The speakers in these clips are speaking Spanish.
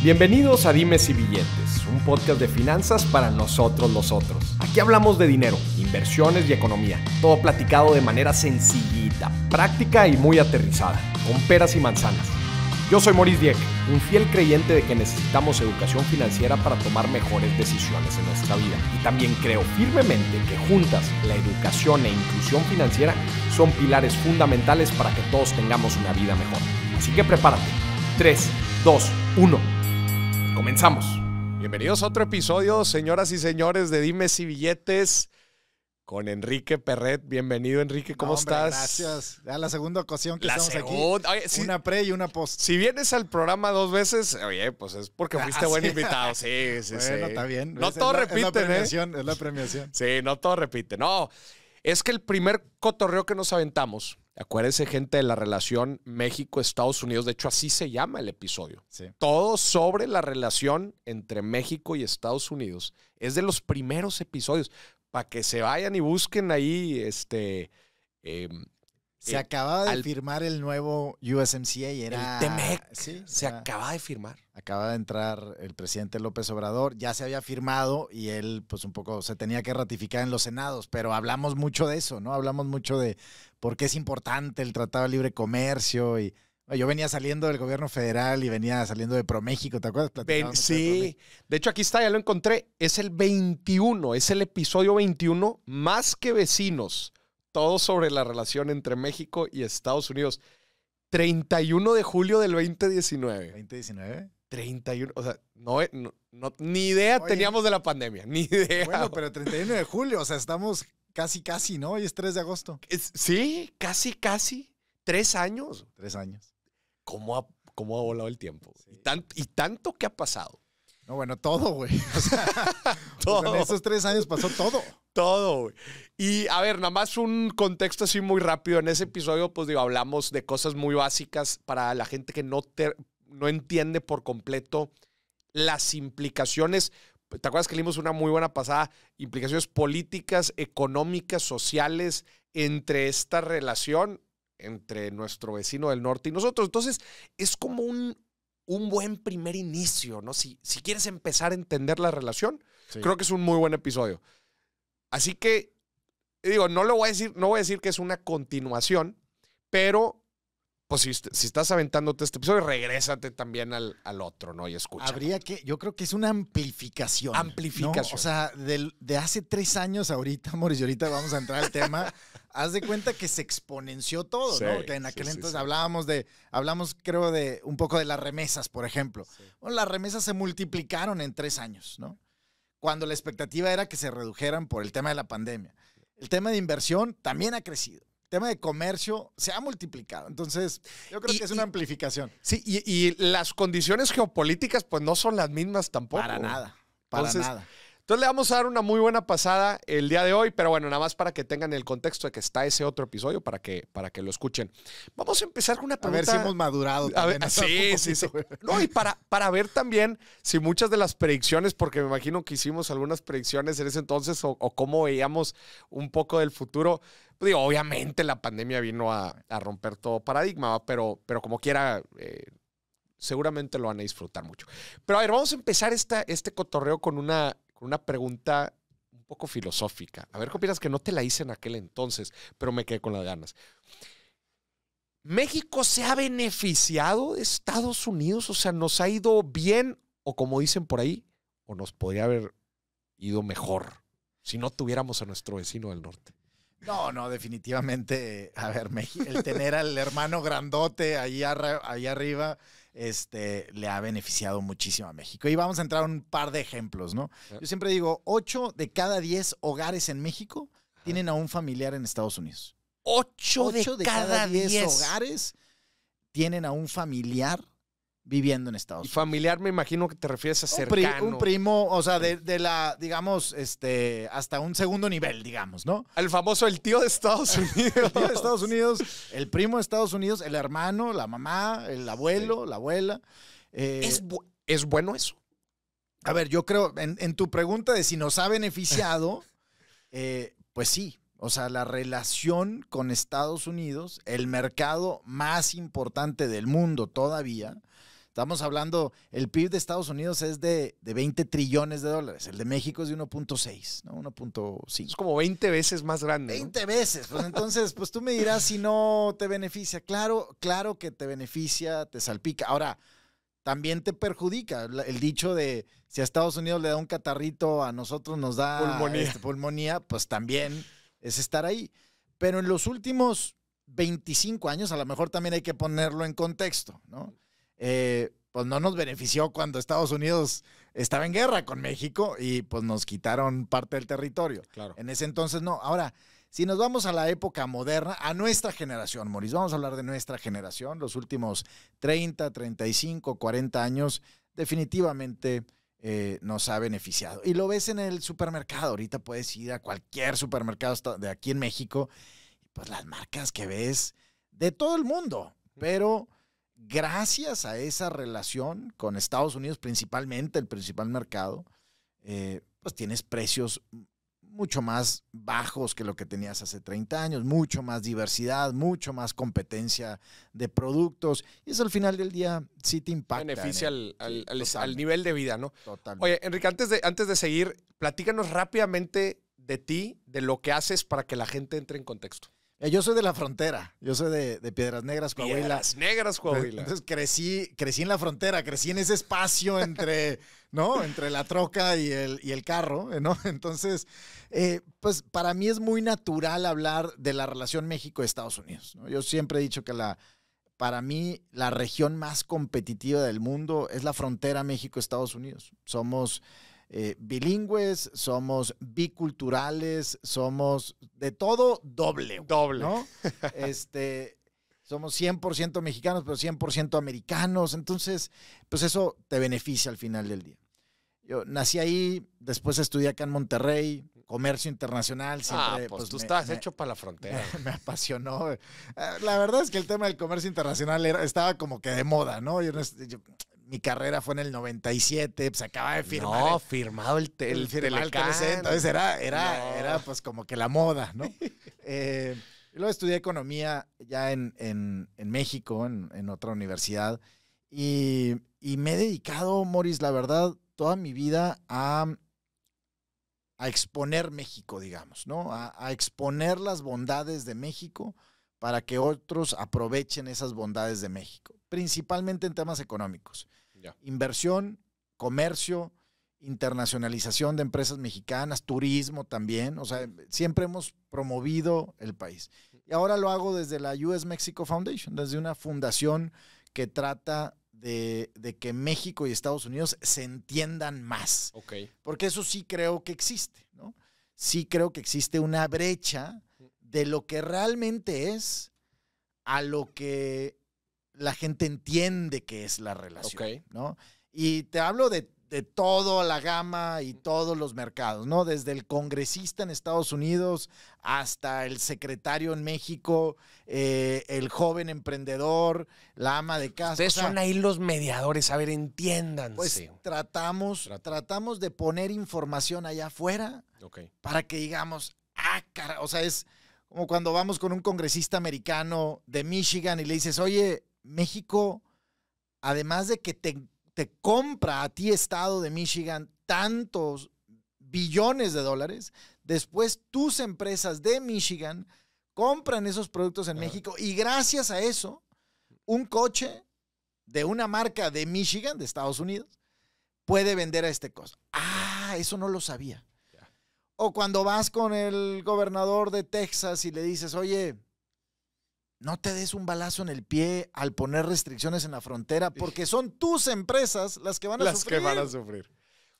Bienvenidos a Dimes y Billetes, un podcast de finanzas para nosotros los otros. Aquí hablamos de dinero, inversiones y economía, todo platicado de manera sencillita, práctica y muy aterrizada, con peras y manzanas. Yo soy Maurice Dieck, un fiel creyente de que necesitamos educación financiera para tomar mejores decisiones en nuestra vida. Y también creo firmemente que juntas la educación e inclusión financiera son pilares fundamentales para que todos tengamos una vida mejor. Así que prepárate. 3, 2, 1. Comenzamos. Bienvenidos a otro episodio, señoras y señores, de Dimes y Billetes con Enrique Perret. Bienvenido, Enrique, ¿cómo estás? Gracias. A la segunda ocasión que estamos aquí. una pre y una post. Si vienes al programa dos veces, oye, pues es porque ah, fuiste buen invitado. Sí, sí, bueno, está bien. No todo repite, es la ¿eh? premiación, ¿eh? Es la premiación. Sí, no todo repite. No, es que el primer cotorreo que nos aventamos Acuérdense, gente, de la relación México-Estados Unidos. De hecho, así se llama el episodio. Todo sobre la relación entre México y Estados Unidos. Es de los primeros episodios. Para que se vayan y busquen ahí este, em, se eh, acababa de firmar el nuevo USMCA y era. E se acababa acaba de firmar. Acaba de entrar el presidente López Obrador, ya se había firmado y él, pues un poco, se tenía que ratificar en los senados, pero hablamos mucho de eso, ¿no? Hablamos mucho de por qué es importante el Tratado de Libre Comercio y. Yo venía saliendo del gobierno federal y venía saliendo de ProMéxico, ¿te acuerdas? sí, de, hecho aquí está, ya lo encontré, es el 21, es el episodio 21, más que vecinos, todo sobre la relación entre México y Estados Unidos. 31 de julio del 2019. 2019. 31, o sea, no, eh, ni idea teníamos de la pandemia, ni idea. Bueno, pero 31 de julio, o sea, estamos casi, casi, ¿no? Hoy es 3 de agosto. Es, sí, casi, casi. Tres años. Tres años. ¿Cómo ha, cómo ha volado el tiempo? Y, y tanto que ha pasado. No, bueno, todo, güey. O sea, todo. en esos tres años pasó todo. Todo, güey. Y a ver, nada más un contexto así muy rápido. En ese episodio, pues digo, hablamos de cosas muy básicas para la gente que no, no entiende por completo las implicaciones. ¿Te acuerdas que leímos una muy buena pasada? Implicaciones políticas, económicas, sociales entre esta relación entre nuestro vecino del norte y nosotros. Entonces, es como un, un buen primer inicio, ¿no? Si, si quieres empezar a entender la relación, creo que es un muy buen episodio. Así que, digo, no lo voy a decir, no voy a decir que es una continuación, pero pues si, estás aventándote este episodio, regrésate también al, otro, ¿no? Y escucha. Habría que, yo creo que es una amplificación. Amplificación. O sea, de, hace tres años ahorita, Mauricio, ahorita vamos a entrar al tema. Haz de cuenta que se exponenció todo, ¿no? Porque en aquel entonces hablábamos de, hablamos creo de un poco de las remesas, por ejemplo. Bueno, las remesas se multiplicaron en tres años, ¿no? Cuando la expectativa era que se redujeran por el tema de la pandemia. El tema de inversión también ha crecido tema de comercio se ha multiplicado. Entonces, yo creo que es una amplificación. Sí, y, las condiciones geopolíticas pues no son las mismas tampoco. Para nada, para nada. Entonces le vamos a dar una muy buena pasada el día de hoy, pero bueno, nada más para que tengan el contexto de que está ese otro episodio para que, para que lo escuchen. Vamos a empezar con una pregunta. A ver si hemos madurado. sí, sí, sí. No, y para, para ver también si muchas de las predicciones, porque me imagino que hicimos algunas predicciones en ese entonces o, cómo veíamos un poco del futuro. Digo, obviamente la pandemia vino a, romper todo paradigma, pero, pero como quiera, eh, seguramente lo van a disfrutar mucho. Pero a ver, vamos a empezar esta, este cotorreo con una con una pregunta un poco filosófica. A ver qué opinas que no te la hice en aquel entonces, pero me quedé con las ganas. ¿México se ha beneficiado de Estados Unidos? O sea, ¿nos ha ido bien o como dicen por ahí, o nos podría haber ido mejor si no tuviéramos a nuestro vecino del norte? No, no, definitivamente. A ver, México, el tener al hermano grandote ahí, ahí arriba este, le ha beneficiado muchísimo a México. Y vamos a entrar a un par de ejemplos, ¿no? Yo siempre digo, 8 de cada 10 hogares en México tienen a un familiar en Estados Unidos. 8, de, de, cada 10 hogares tienen a un familiar viviendo en Estados Unidos. Y familiar me imagino que te refieres a cercano. Un, primo, o sea, de, la, digamos, este, hasta un segundo nivel, digamos, ¿no? El famoso el tío de Estados Unidos. el tío de Estados Unidos, el primo de Estados Unidos, el hermano, la mamá, el abuelo, la abuela. Eh, ¿Es, bueno eso? A ver, yo creo, en, tu pregunta de si nos ha beneficiado, eh, pues sí, o sea, la relación con Estados Unidos, el mercado más importante del mundo todavía, Estamos hablando, el PIB de Estados Unidos es de, 20 trillones de dólares, el de México es de 1.6, ¿no? 1.5. Es como 20 veces más grande. 20 veces, pues entonces, pues tú me dirás si no te beneficia. Claro, claro que te beneficia, te salpica. Ahora, también te perjudica. El dicho de si a Estados Unidos le da un catarrito, a nosotros nos da pulmonía, este, pulmonía pues también es estar ahí. Pero en los últimos 25 años, a lo mejor también hay que ponerlo en contexto, ¿no? Eh, pues no nos benefició cuando Estados Unidos estaba en guerra con México y pues nos quitaron parte del territorio. Claro. En ese entonces no. Ahora, si nos vamos a la época moderna, a nuestra generación, Maurice, vamos a hablar de nuestra generación, los últimos 30, 35, 40 años, definitivamente eh, nos ha beneficiado. Y lo ves en el supermercado, ahorita puedes ir a cualquier supermercado de aquí en México, pues las marcas que ves de todo el mundo, pero gracias a esa relación con Estados Unidos, principalmente el principal mercado, eh, pues tienes precios mucho más bajos que lo que tenías hace 30 años, mucho más diversidad, mucho más competencia de productos. Y eso al final del día sí te impacta. Beneficia al, nivel de vida, ¿no? Total. Oye, Enrique, antes de, antes de seguir, platícanos rápidamente de ti, de lo que haces para que la gente entre en contexto. Yo soy de la frontera, yo soy de, Piedras Negras, Coahuila. Piedras Negras, eh, Coahuila. Entonces crecí, crecí en la frontera, crecí en ese espacio entre, ¿no? Entre la troca y el, y el carro, eh, ¿no? Entonces, eh, pues para mí es muy natural hablar de la relación México-Estados Unidos, Yo siempre he dicho que la, para mí la región más competitiva del mundo es la frontera México-Estados Unidos. Somos eh, bilingües, somos biculturales, somos de todo doble. Doble. ¿no? este, somos 100% mexicanos, pero 100% americanos. Entonces, pues eso te beneficia al final del día. Yo nací ahí, después estudié acá en Monterrey, comercio internacional. ah, pues, pues tú estás hecho para la frontera. Me, apasionó. Eh, la verdad es que el tema del comercio internacional estaba como que de moda, ¿no? Yo, yo, mi carrera fue en el 97, pues acaba de firmar. No, firmado el, el, entonces era, era, era pues como que la moda, ¿no? eh, luego estudié economía ya en, en, México, en, otra universidad, y, me he dedicado, Morris, la verdad, toda mi vida a, a exponer México, digamos, ¿no? a exponer las bondades de México para que otros aprovechen esas bondades de México principalmente en temas económicos. Inversión, comercio, internacionalización de empresas mexicanas, turismo también. O sea, siempre hemos promovido el país. Y ahora lo hago desde la US Mexico Foundation, desde una fundación que trata de, que México y Estados Unidos se entiendan más. Porque eso sí creo que existe, ¿no? Sí creo que existe una brecha de lo que realmente es a lo que la gente entiende qué es la relación, ¿no? Y te hablo de, toda la gama y todos los mercados, ¿no? Desde el congresista en Estados Unidos hasta el secretario en México, eh, el joven emprendedor, la ama de casa. Ustedes son ahí los mediadores, a ver, entiéndanse. Pues tratamos, tratamos de poner información allá afuera para que digamos, ah, cara, o sea, es como cuando vamos con un congresista americano de Michigan y le dices, oye, México, además de que te, compra a ti, Estado de Michigan, tantos billones de dólares, después tus empresas de Michigan compran esos productos en México y gracias a eso, un coche de una marca de Michigan, de Estados Unidos, puede vender a este costo. Ah, eso no lo sabía. O cuando vas con el gobernador de Texas y le dices, oye, no te des un balazo en el pie al poner restricciones en la frontera, porque son tus empresas las que van a sufrir. Las que van a sufrir.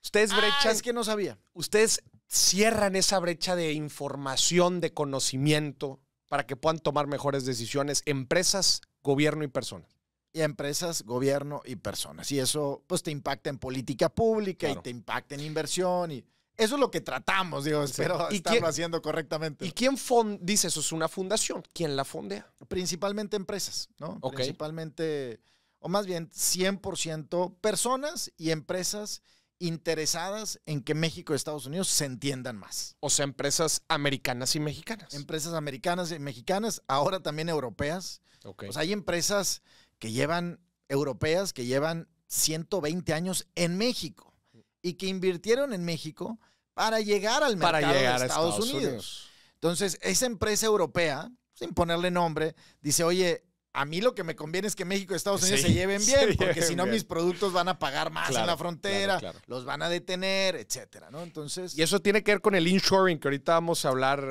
Ustedes ah, brechas es que no sabía. Ustedes cierran esa brecha de información, de conocimiento, para que puedan tomar mejores decisiones empresas, gobierno y personas. Y empresas, gobierno y personas. Y eso pues te impacta en política pública y te impacta en inversión y eso es lo que tratamos, digo, espero estarlo haciendo correctamente. ¿Y quién dice eso? ¿Es una fundación? ¿Quién la fondea? Principalmente empresas, ¿no? Principalmente, o más bien 100% personas y empresas interesadas en que México y Estados Unidos se entiendan más. O sea, empresas americanas y mexicanas. Empresas americanas y mexicanas, ahora también europeas. O sea, hay empresas que llevan, europeas, que llevan 120 años en México y que invirtieron en México para llegar al mercado de Estados, Unidos. Entonces, esa empresa europea, sin ponerle nombre, dice, oye, a mí lo que me conviene es que México y Estados Unidos se lleven bien, porque si no mis productos van a pagar más en la frontera, los van a detener, etcétera, ¿no? Entonces... Y eso tiene que ver con el insuring, que ahorita vamos a hablar, un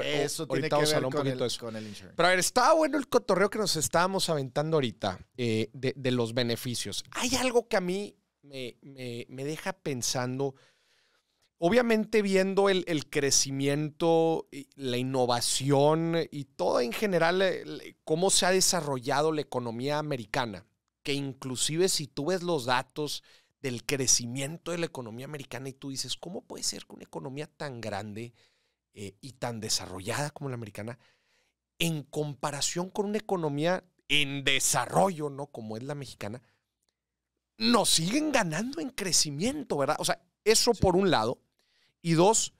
poquito de eso. Pero a ver, estaba bueno el cotorreo que nos estábamos aventando ahorita eh, de, los beneficios. Hay algo que a mí me, me deja pensando Obviamente viendo el, crecimiento, la innovación y todo en general, eh, cómo se ha desarrollado la economía americana, que inclusive si tú ves los datos del crecimiento de la economía americana y tú dices, ¿cómo puede ser que una economía tan grande eh, y tan desarrollada como la americana, en comparación con una economía en desarrollo, ¿no? Como es la mexicana, nos siguen ganando en crecimiento, ¿verdad? O sea, eso por un lado. Y dos,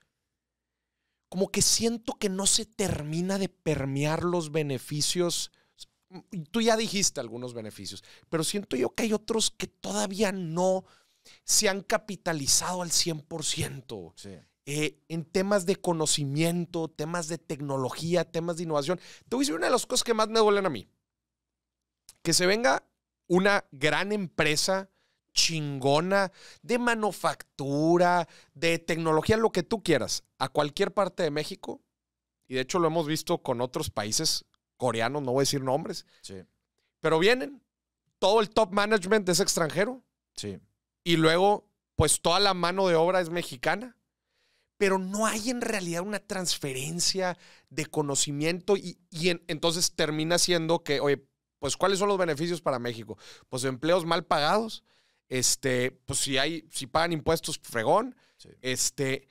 como que siento que no se termina de permear los beneficios. Mm, tú ya dijiste algunos beneficios, pero siento yo que hay otros que todavía no se han capitalizado al 100%. Eh, en temas de conocimiento, temas de tecnología, temas de innovación. Te voy a decir una de las cosas que más me duelen a mí. Que se venga una gran empresa chingona de manufactura, de tecnología, lo que tú quieras, a cualquier parte de México. Y de hecho lo hemos visto con otros países coreanos, no voy a decir nombres. Pero vienen, todo el top management es extranjero. Sí. Y luego, pues toda la mano de obra es mexicana. Pero no hay en realidad una transferencia de conocimiento y, entonces termina siendo que, oye, pues ¿cuáles son los beneficios para México? Pues empleos mal pagados, este, pues si hay, si pagan impuestos, fregón. Este,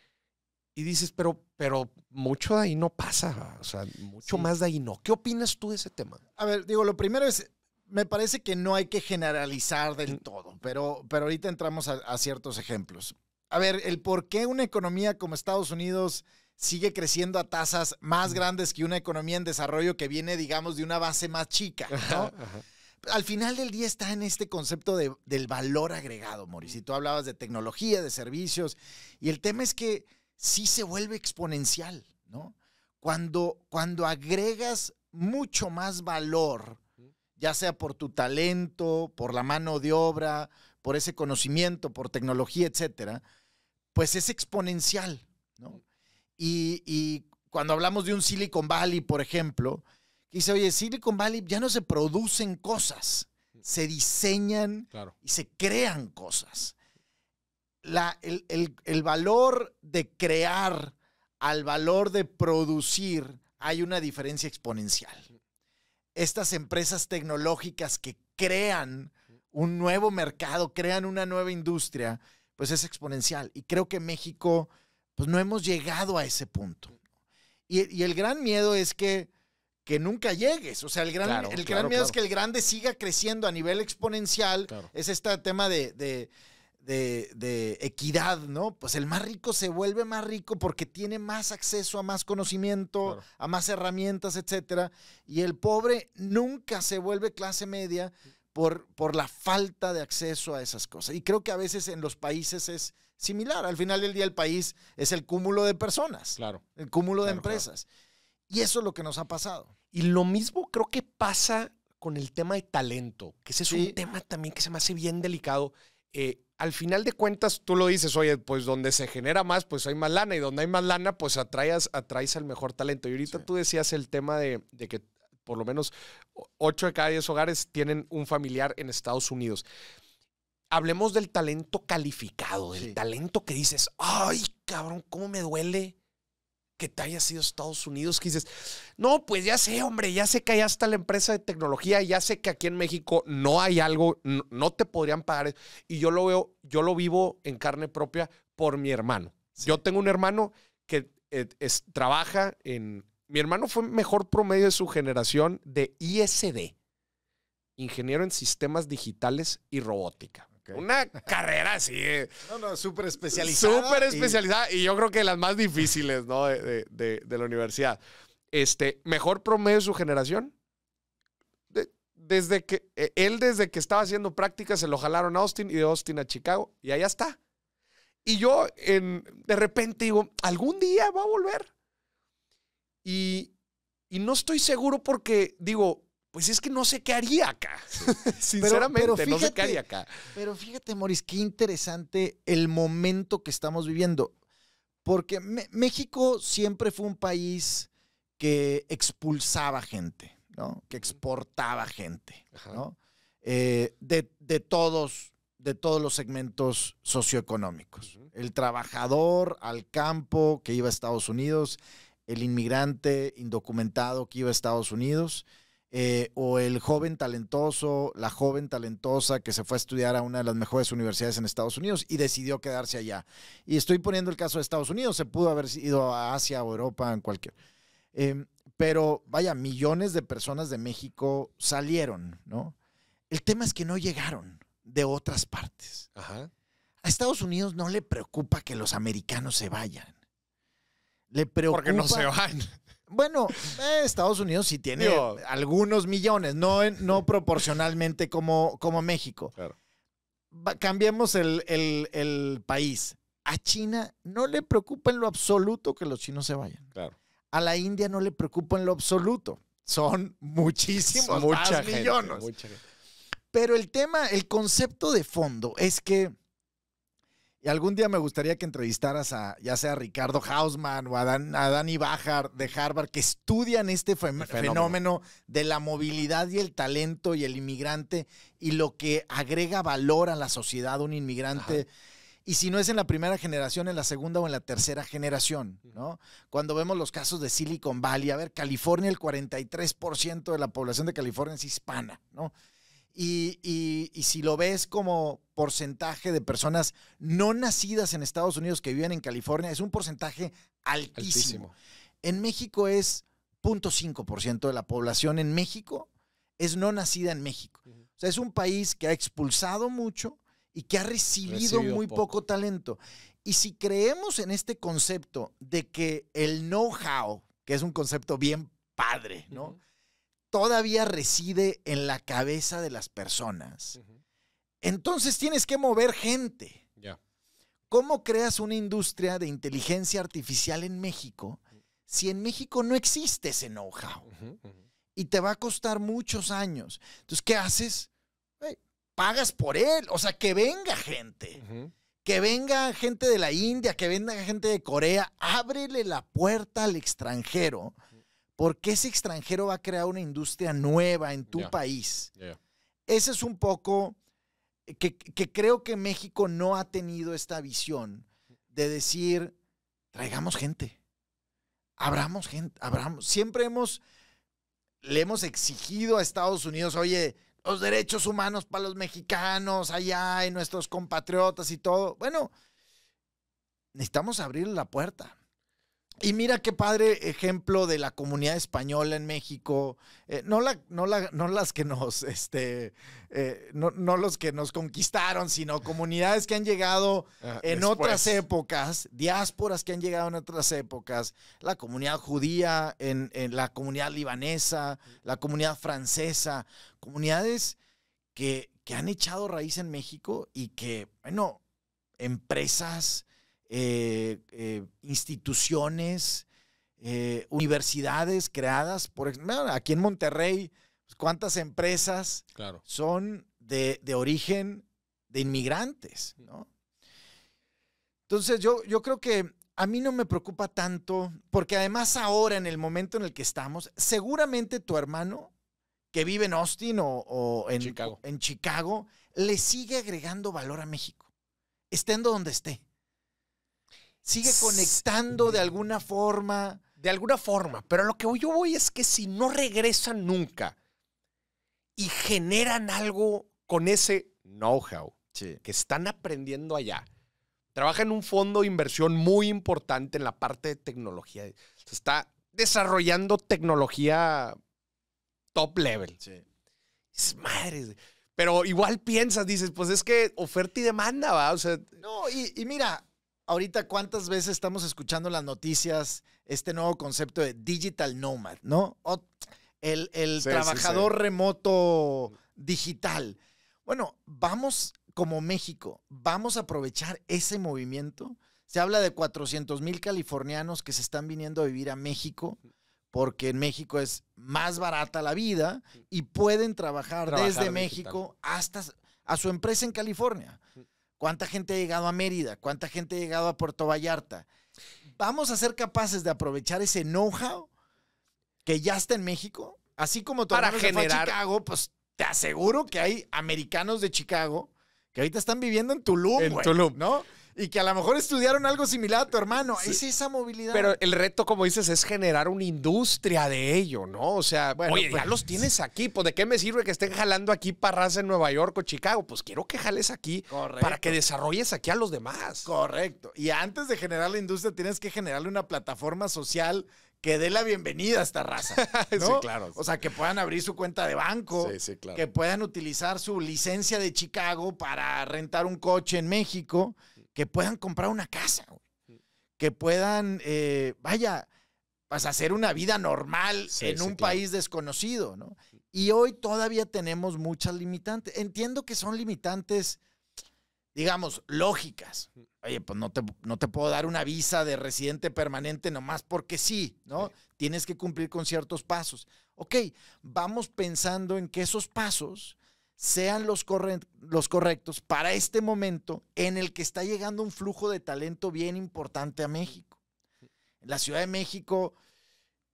y dices, pero, pero mucho de ahí no pasa, o sea, mucho más de ahí no. ¿Qué opinas tú de ese tema? A ver, digo, lo primero es, me parece que no hay que generalizar del todo, pero, pero ahorita entramos a, ciertos ejemplos. A ver, el por qué una economía como Estados Unidos sigue creciendo a tasas más mm. grandes que una economía en desarrollo que viene, digamos, de una base más chica, ¿no? ajá al final del día está en este concepto del valor agregado, Mauricio. Si tú hablabas de tecnología, de servicios, y el tema es que sí se vuelve exponencial, ¿no? Cuando, cuando agregas mucho más valor, ya sea por tu talento, por la mano de obra, por ese conocimiento, por tecnología, etcétera, pues es exponencial, ¿no? Y, y cuando hablamos de un Silicon Valley, por ejemplo, dice, oye, Silicon Valley ya no se producen cosas, se diseñan y se crean cosas. el, valor de crear al valor de producir hay una diferencia exponencial. Estas empresas tecnológicas que crean un nuevo mercado, crean una nueva industria, pues es exponencial. Y creo que México, pues no hemos llegado a ese punto. y el gran miedo es que que nunca llegues. O sea, el gran, el gran miedo es que el grande siga creciendo a nivel exponencial. Es este tema de, equidad, ¿no? Pues el más rico se vuelve más rico porque tiene más acceso a más conocimiento, a más herramientas, etcétera. Y el pobre nunca se vuelve clase media por, por la falta de acceso a esas cosas. Y creo que a veces en los países es similar. Al final del día el país es el cúmulo de personas. El cúmulo de empresas. Y eso es lo que nos ha pasado. Y lo mismo creo que pasa con el tema de talento, que ese es un tema también que se me hace bien delicado. Eh, al final de cuentas, tú lo dices, oye, pues donde se genera más, pues hay más lana, y donde hay más lana, pues atraes, atraes al mejor talento. Y ahorita tú decías el tema de, que por lo menos 8 de cada 10 hogares tienen un familiar en Estados Unidos. Hablemos del talento calificado, del talento que dices, ay, cabrón, ¿cómo me duele que te haya sido Estados Unidos, que dices, no, pues ya sé, hombre, ya sé que allá está la empresa de tecnología, ya sé que aquí en México no hay algo, no, te podrían pagar. Y yo lo veo, yo lo vivo en carne propia por mi hermano. Yo tengo un hermano que eh, es, trabaja en... Mi hermano fue mejor promedio de su generación de ISD, ingeniero en sistemas digitales y robótica. Una carrera así. Eh. no, no, súper especializada. Súper especializada y... yo creo que las más difíciles, ¿no? De, la universidad. Este, mejor promedio de su generación. desde que, e, él desde que estaba haciendo prácticas se lo jalaron a Austin y de Austin a Chicago y allá está. Y yo de repente digo, algún día va a volver. y no estoy seguro porque digo, pues es que no sé qué haría acá. Sinceramente, pero, fíjate, no sé qué acá. Pero fíjate, Moris, qué interesante el momento que estamos viviendo. Porque México siempre fue un país que expulsaba gente, Que exportaba gente, eh, todos, de todos los segmentos socioeconómicos. El trabajador al campo que iba a Estados Unidos, el inmigrante indocumentado que iba a Estados Unidos eh, o el joven talentoso, la joven talentosa que se fue a estudiar a una de las mejores universidades en Estados Unidos y decidió quedarse allá. Y estoy poniendo el caso de Estados Unidos, se pudo haber ido a Asia o Europa, en cualquier. Em, pero vaya, millones de personas de México salieron, ¿no? El tema es que no llegaron de otras partes. A Estados Unidos no le preocupa que los americanos se vayan. Le preocupa. Porque no se van. Bueno, eh, Estados Unidos sí tiene algunos millones, no, no proporcionalmente como, como México. cambiemos el, país. A China no le preocupa en lo absoluto que los chinos se vayan. A la India no le preocupa en lo absoluto. Son muchísimos millones. Pero el tema, el concepto de fondo es que y algún día me gustaría que entrevistaras a ya sea Ricardo Hausman o a, Danny Bajar de Harvard, que estudian este fenómeno, de la movilidad y el talento y el inmigrante y lo que agrega valor a la sociedad un inmigrante. y si no es en la primera generación, en la segunda o en la tercera generación, ¿no? Cuando vemos los casos de Silicon Valley, a ver, California, el 43% de la población de California es hispana, ¿no? Y, si lo ves como porcentaje de personas no nacidas en Estados Unidos que viven en California, es un porcentaje altísimo. En México es 0.5% de la población en México es no nacida en México. O sea, es un país que ha expulsado mucho y que ha recibido, muy poco. talento. Y si creemos en este concepto de que el know-how, que es un concepto bien padre, ¿no? todavía reside en la cabeza de las personas, entonces tienes que mover gente. ¿Cómo creas una industria de inteligencia artificial en México si en México no existe ese know-how? Y te va a costar muchos años. Entonces, ¿qué haces? pagas por él, o sea, que venga gente. Que venga gente de la India, que venga gente de Corea, ábrele la puerta al extranjero ¿Por qué ese extranjero va a crear una industria nueva en tu país? Ese es un poco que, creo que México no ha tenido esta visión de decir, traigamos gente, abramos gente, abramos. Siempre hemos, le hemos exigido a Estados Unidos, oye, los derechos humanos para los mexicanos allá y nuestros compatriotas y todo. Bueno, necesitamos abrir la puerta. Y mira qué padre ejemplo de la comunidad española en México, eh, no, las que nos, este, eh, no, los que nos conquistaron, sino comunidades que han llegado ah, en otras épocas, diásporas que han llegado en otras épocas, la comunidad judía, la comunidad libanesa, la comunidad francesa, comunidades que, que han echado raíz en México y que, bueno, empresas, eh, eh, instituciones, eh, universidades creadas por... Aquí en Monterrey, pues, ¿cuántas empresas son de, origen de inmigrantes? Entonces yo, yo creo que a mí no me preocupa tanto, porque además ahora, en el momento en el que estamos, seguramente tu hermano que vive en Austin o, en, Chicago. le sigue agregando valor a México, estando donde esté sigue conectando de alguna forma. De alguna forma, pero lo que yo voy es que si no regresan nunca y generan algo con ese know-how que están aprendiendo allá, trabaja en un fondo de inversión muy importante en la parte de tecnología. Se está desarrollando tecnología top level. Sí. Es madre. Pero igual piensas, dices, pues es que oferta y demanda, ¿va? No, y mira, ahorita cuántas veces estamos escuchando las noticias este nuevo concepto de digital nomad, ¿no? el, trabajador remoto digital. Bueno, vamos como México, vamos a aprovechar ese movimiento. Se habla de 400 mil californianos que se están viniendo a vivir a México porque en México es más barata la vida y pueden trabajar, desde México hasta a su empresa en California. Mm. ¿Cuánta gente ha llegado a Mérida? ¿Cuánta gente ha llegado a Puerto Vallarta? Vamos a ser capaces de aprovechar ese know-how que ya está en México. Así como tu para generar... Fue Chicago, pues te aseguro que hay americanos de Chicago que ahorita están viviendo en Tulum, en Tulum. ¿no? y que a lo mejor estudiaron algo similar a tu hermano. Es esa movilidad. Pero el reto, como dices, es generar una industria de ello, ¿no? O sea, bueno, pues, ya los tienes aquí, pues ¿de qué me sirve que estén jalando aquí parras en Nueva York o Chicago? Pues quiero que jales aquí para que desarrolles aquí a los demás. Correcto. Y antes de generar la industria, tienes que generarle una plataforma social que dé la bienvenida a esta raza. sí, claro. O sea, que puedan abrir su cuenta de banco, sí, sí, claro. que puedan utilizar su licencia de Chicago para rentar un coche en México que puedan comprar una casa, que puedan, eh, vaya, pues hacer una vida normal en un país desconocido, ¿no? Y hoy todavía tenemos muchas limitantes. Entiendo que son limitantes, digamos, lógicas. Oye, pues no te, no te puedo dar una visa de residente permanente nomás porque sí, ¿no? Tienes que cumplir con ciertos pasos. Ok, vamos pensando en que esos pasos sean los, los correctos para este momento en el que está llegando un flujo de talento bien importante a México. la Ciudad de México,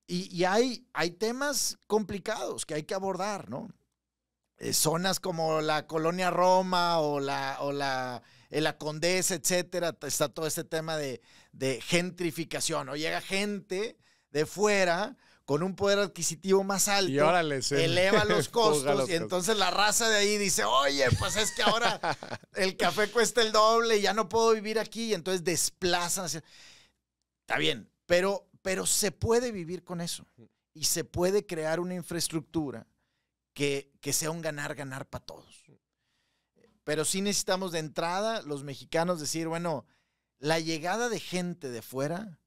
y, hay, temas complicados que hay que abordar, ¿no? Eh, zonas como la colonia Roma o la, o Condesa, etcétera, está todo este tema de, gentrificación, o llega gente de fuera con un poder adquisitivo más alto, eleva los costos y entonces la raza de ahí dice, oye, pues es que ahora el café cuesta el doble, ya no puedo vivir aquí y entonces desplazan. Está bien, pero, pero se puede vivir con eso y se puede crear una infraestructura que, que sea un ganar, ganar para todos. Pero sí necesitamos de entrada los mexicanos decir, bueno, la llegada de gente de fuera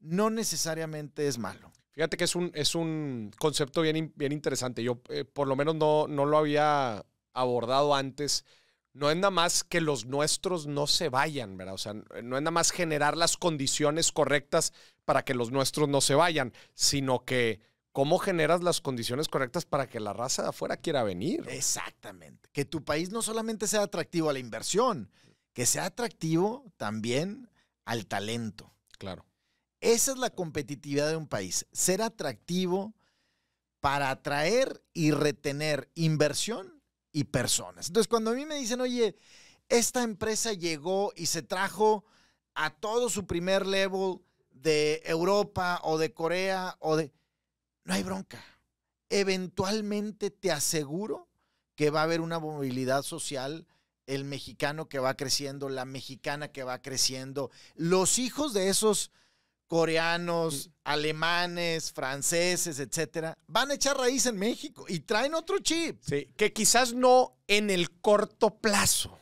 no necesariamente es malo. Fíjate que es un, es un concepto bien, bien interesante. Yo eh, por lo menos no, no lo había abordado antes. No es nada más que los nuestros no se vayan, ¿verdad? O sea, no es nada más generar las condiciones correctas para que los nuestros no se vayan, sino que cómo generas las condiciones correctas para que la raza de afuera quiera venir. Exactamente. Que tu país no solamente sea atractivo a la inversión, que sea atractivo también al talento. Claro. Esa es la competitividad de un país, ser atractivo para atraer y retener inversión y personas. Entonces, cuando a mí me dicen, oye, esta empresa llegó y se trajo a todo su primer level de Europa o de Corea o de... No hay bronca. Eventualmente te aseguro que va a haber una movilidad social, el mexicano que va creciendo, la mexicana que va creciendo, los hijos de esos coreanos, mm. alemanes, franceses, etcétera, van a echar raíz en México y traen otro chip. Sí, que quizás no en el corto plazo.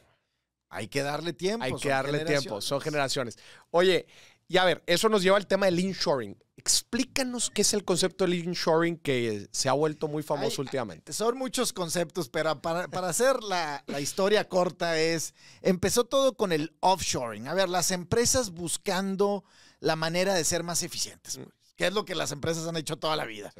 Hay que darle tiempo. Hay que darle tiempo, son generaciones. Oye, y a ver, eso nos lleva al tema del inshoring. Explícanos qué es el concepto del inshoring que se ha vuelto muy famoso últimamente. Ah, son muchos conceptos, pero para, hacer la, la, historia corta es, empezó todo con el offshoring. A ver, las empresas buscando la manera de ser más eficientes, mm. pues, que es lo que las empresas han hecho toda la vida.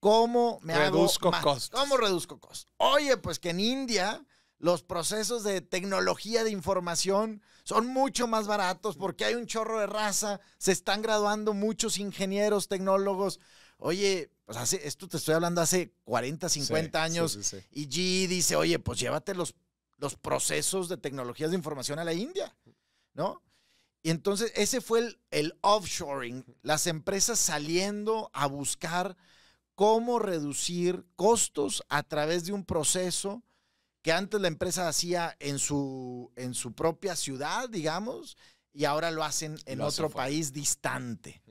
¿Cómo me reduzco costos. ¿Cómo reduzco costos? Oye, pues que en India los procesos de tecnología de información son mucho más baratos mm. porque hay un chorro de raza, se están graduando muchos ingenieros, tecnólogos. Oye, pues hace, esto te estoy hablando hace 40, 50 años. y G dice, oye, pues llévate los, los procesos de tecnologías de información a la India, ¿no? Y entonces ese fue el, offshoring, las empresas saliendo a buscar cómo reducir costos a través de un proceso que antes la empresa hacía en su, en su propia ciudad, digamos, y ahora lo hacen en otro país distante.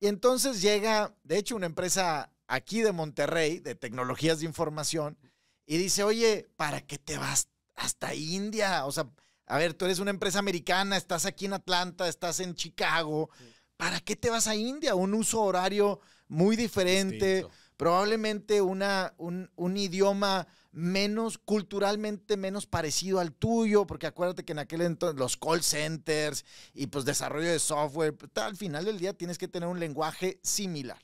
Y entonces llega, de hecho, una empresa aquí de Monterrey, de tecnologías de información, y dice, oye, ¿para qué te vas hasta India? O sea, a ver, tú eres una empresa americana, estás aquí en Atlanta, estás en Chicago. ¿Para qué te vas a India? Un uso horario muy diferente, probablemente un, un idioma menos, culturalmente menos parecido al tuyo, porque acuérdate que en aquel entonces los call centers y pues desarrollo de software, pues, al final del día tienes que tener un lenguaje similar.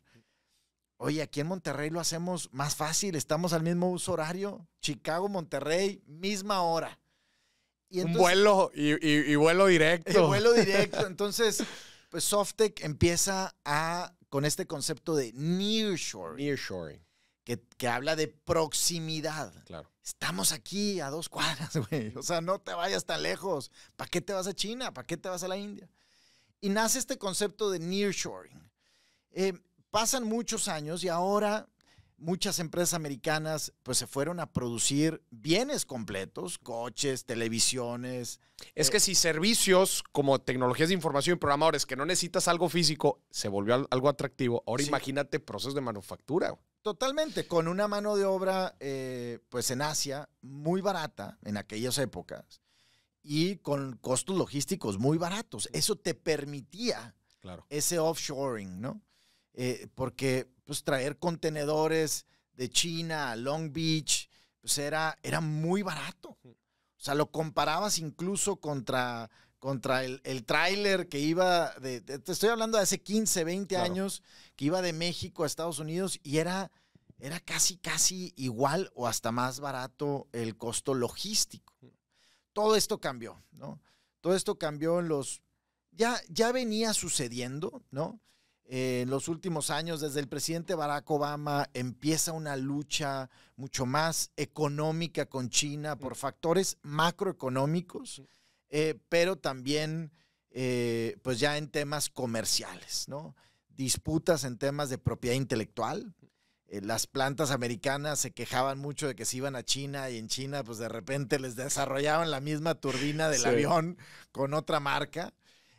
Oye, aquí en Monterrey lo hacemos más fácil, estamos al mismo uso horario, Chicago, Monterrey, misma hora. Y Un vuelo y, vuelo directo. Y vuelo directo. Entonces, pues Softec empieza a con este concepto de nearshoring. Nearshoring. Que, que habla de proximidad. Claro. Estamos aquí a dos cuadras, güey. O sea, no te vayas tan lejos. ¿Para qué te vas a China? ¿Para qué te vas a la India? Y nace este concepto de nearshoring. Eh, pasan muchos años y ahora muchas empresas americanas pues se fueron a producir bienes completos, coches, televisiones. Es eh, que si servicios como tecnologías de información y programadores que no necesitas algo físico se volvió algo atractivo, ahora imagínate procesos de manufactura. Totalmente, con una mano de obra eh, pues en Asia muy barata en aquellas épocas y con costos logísticos muy baratos. Eso te permitía claro. ese offshoring, ¿no? Eh, porque pues traer contenedores de China a Long Beach, pues era, era muy barato. O sea, lo comparabas incluso contra, contra el, el tráiler que iba, de, te estoy hablando de hace 15, 20 años, que iba de México a Estados Unidos y era, era casi, casi igual o hasta más barato el costo logístico. Todo esto cambió, ¿no? Todo esto cambió en los... Ya, ya venía sucediendo, ¿no? Eh, en los últimos años, desde el presidente Barack Obama, empieza una lucha mucho más económica con China por factores macroeconómicos, eh, pero también eh, pues ya en temas comerciales, ¿no? Disputas en temas de propiedad intelectual. las plantas americanas se quejaban mucho de que se iban a China y en China pues de repente les desarrollaban la misma turbina del avión con otra marca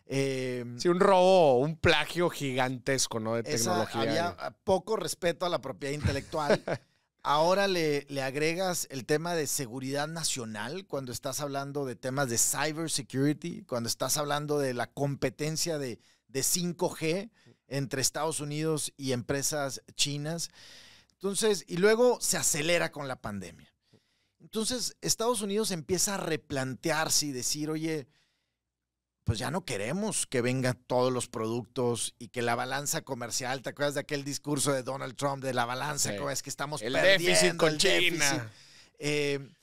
si em, sí, un robo, un plagio gigantesco, ¿no? De tecnología. había poco respeto a la propiedad intelectual. Ahora le, agregas el tema de seguridad nacional cuando estás hablando de temas de cybersecurity, cuando estás hablando de la competencia de, de 5G entre Estados Unidos y empresas chinas. Entonces, y luego se acelera con la pandemia. Entonces, Estados Unidos empieza a replantearse y decir, oye, pues ya no queremos que vengan todos los productos y que la balanza comercial, ¿te acuerdas de aquel discurso de Donald Trump de la balanza? Sí. Es que estamos el perdiendo déficit con eh, China.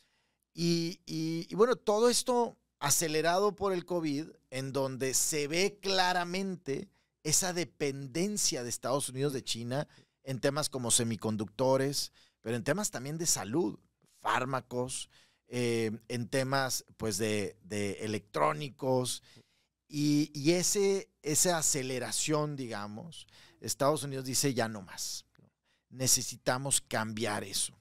y, bueno, todo esto acelerado por el COVID, en donde se ve claramente esa dependencia de Estados Unidos de China en temas como semiconductores, pero en temas también de salud, fármacos, eh, en temas pues de, de electrónicos y, ese, esa aceleración, digamos, Estados Unidos dice ya no más. Necesitamos cambiar eso.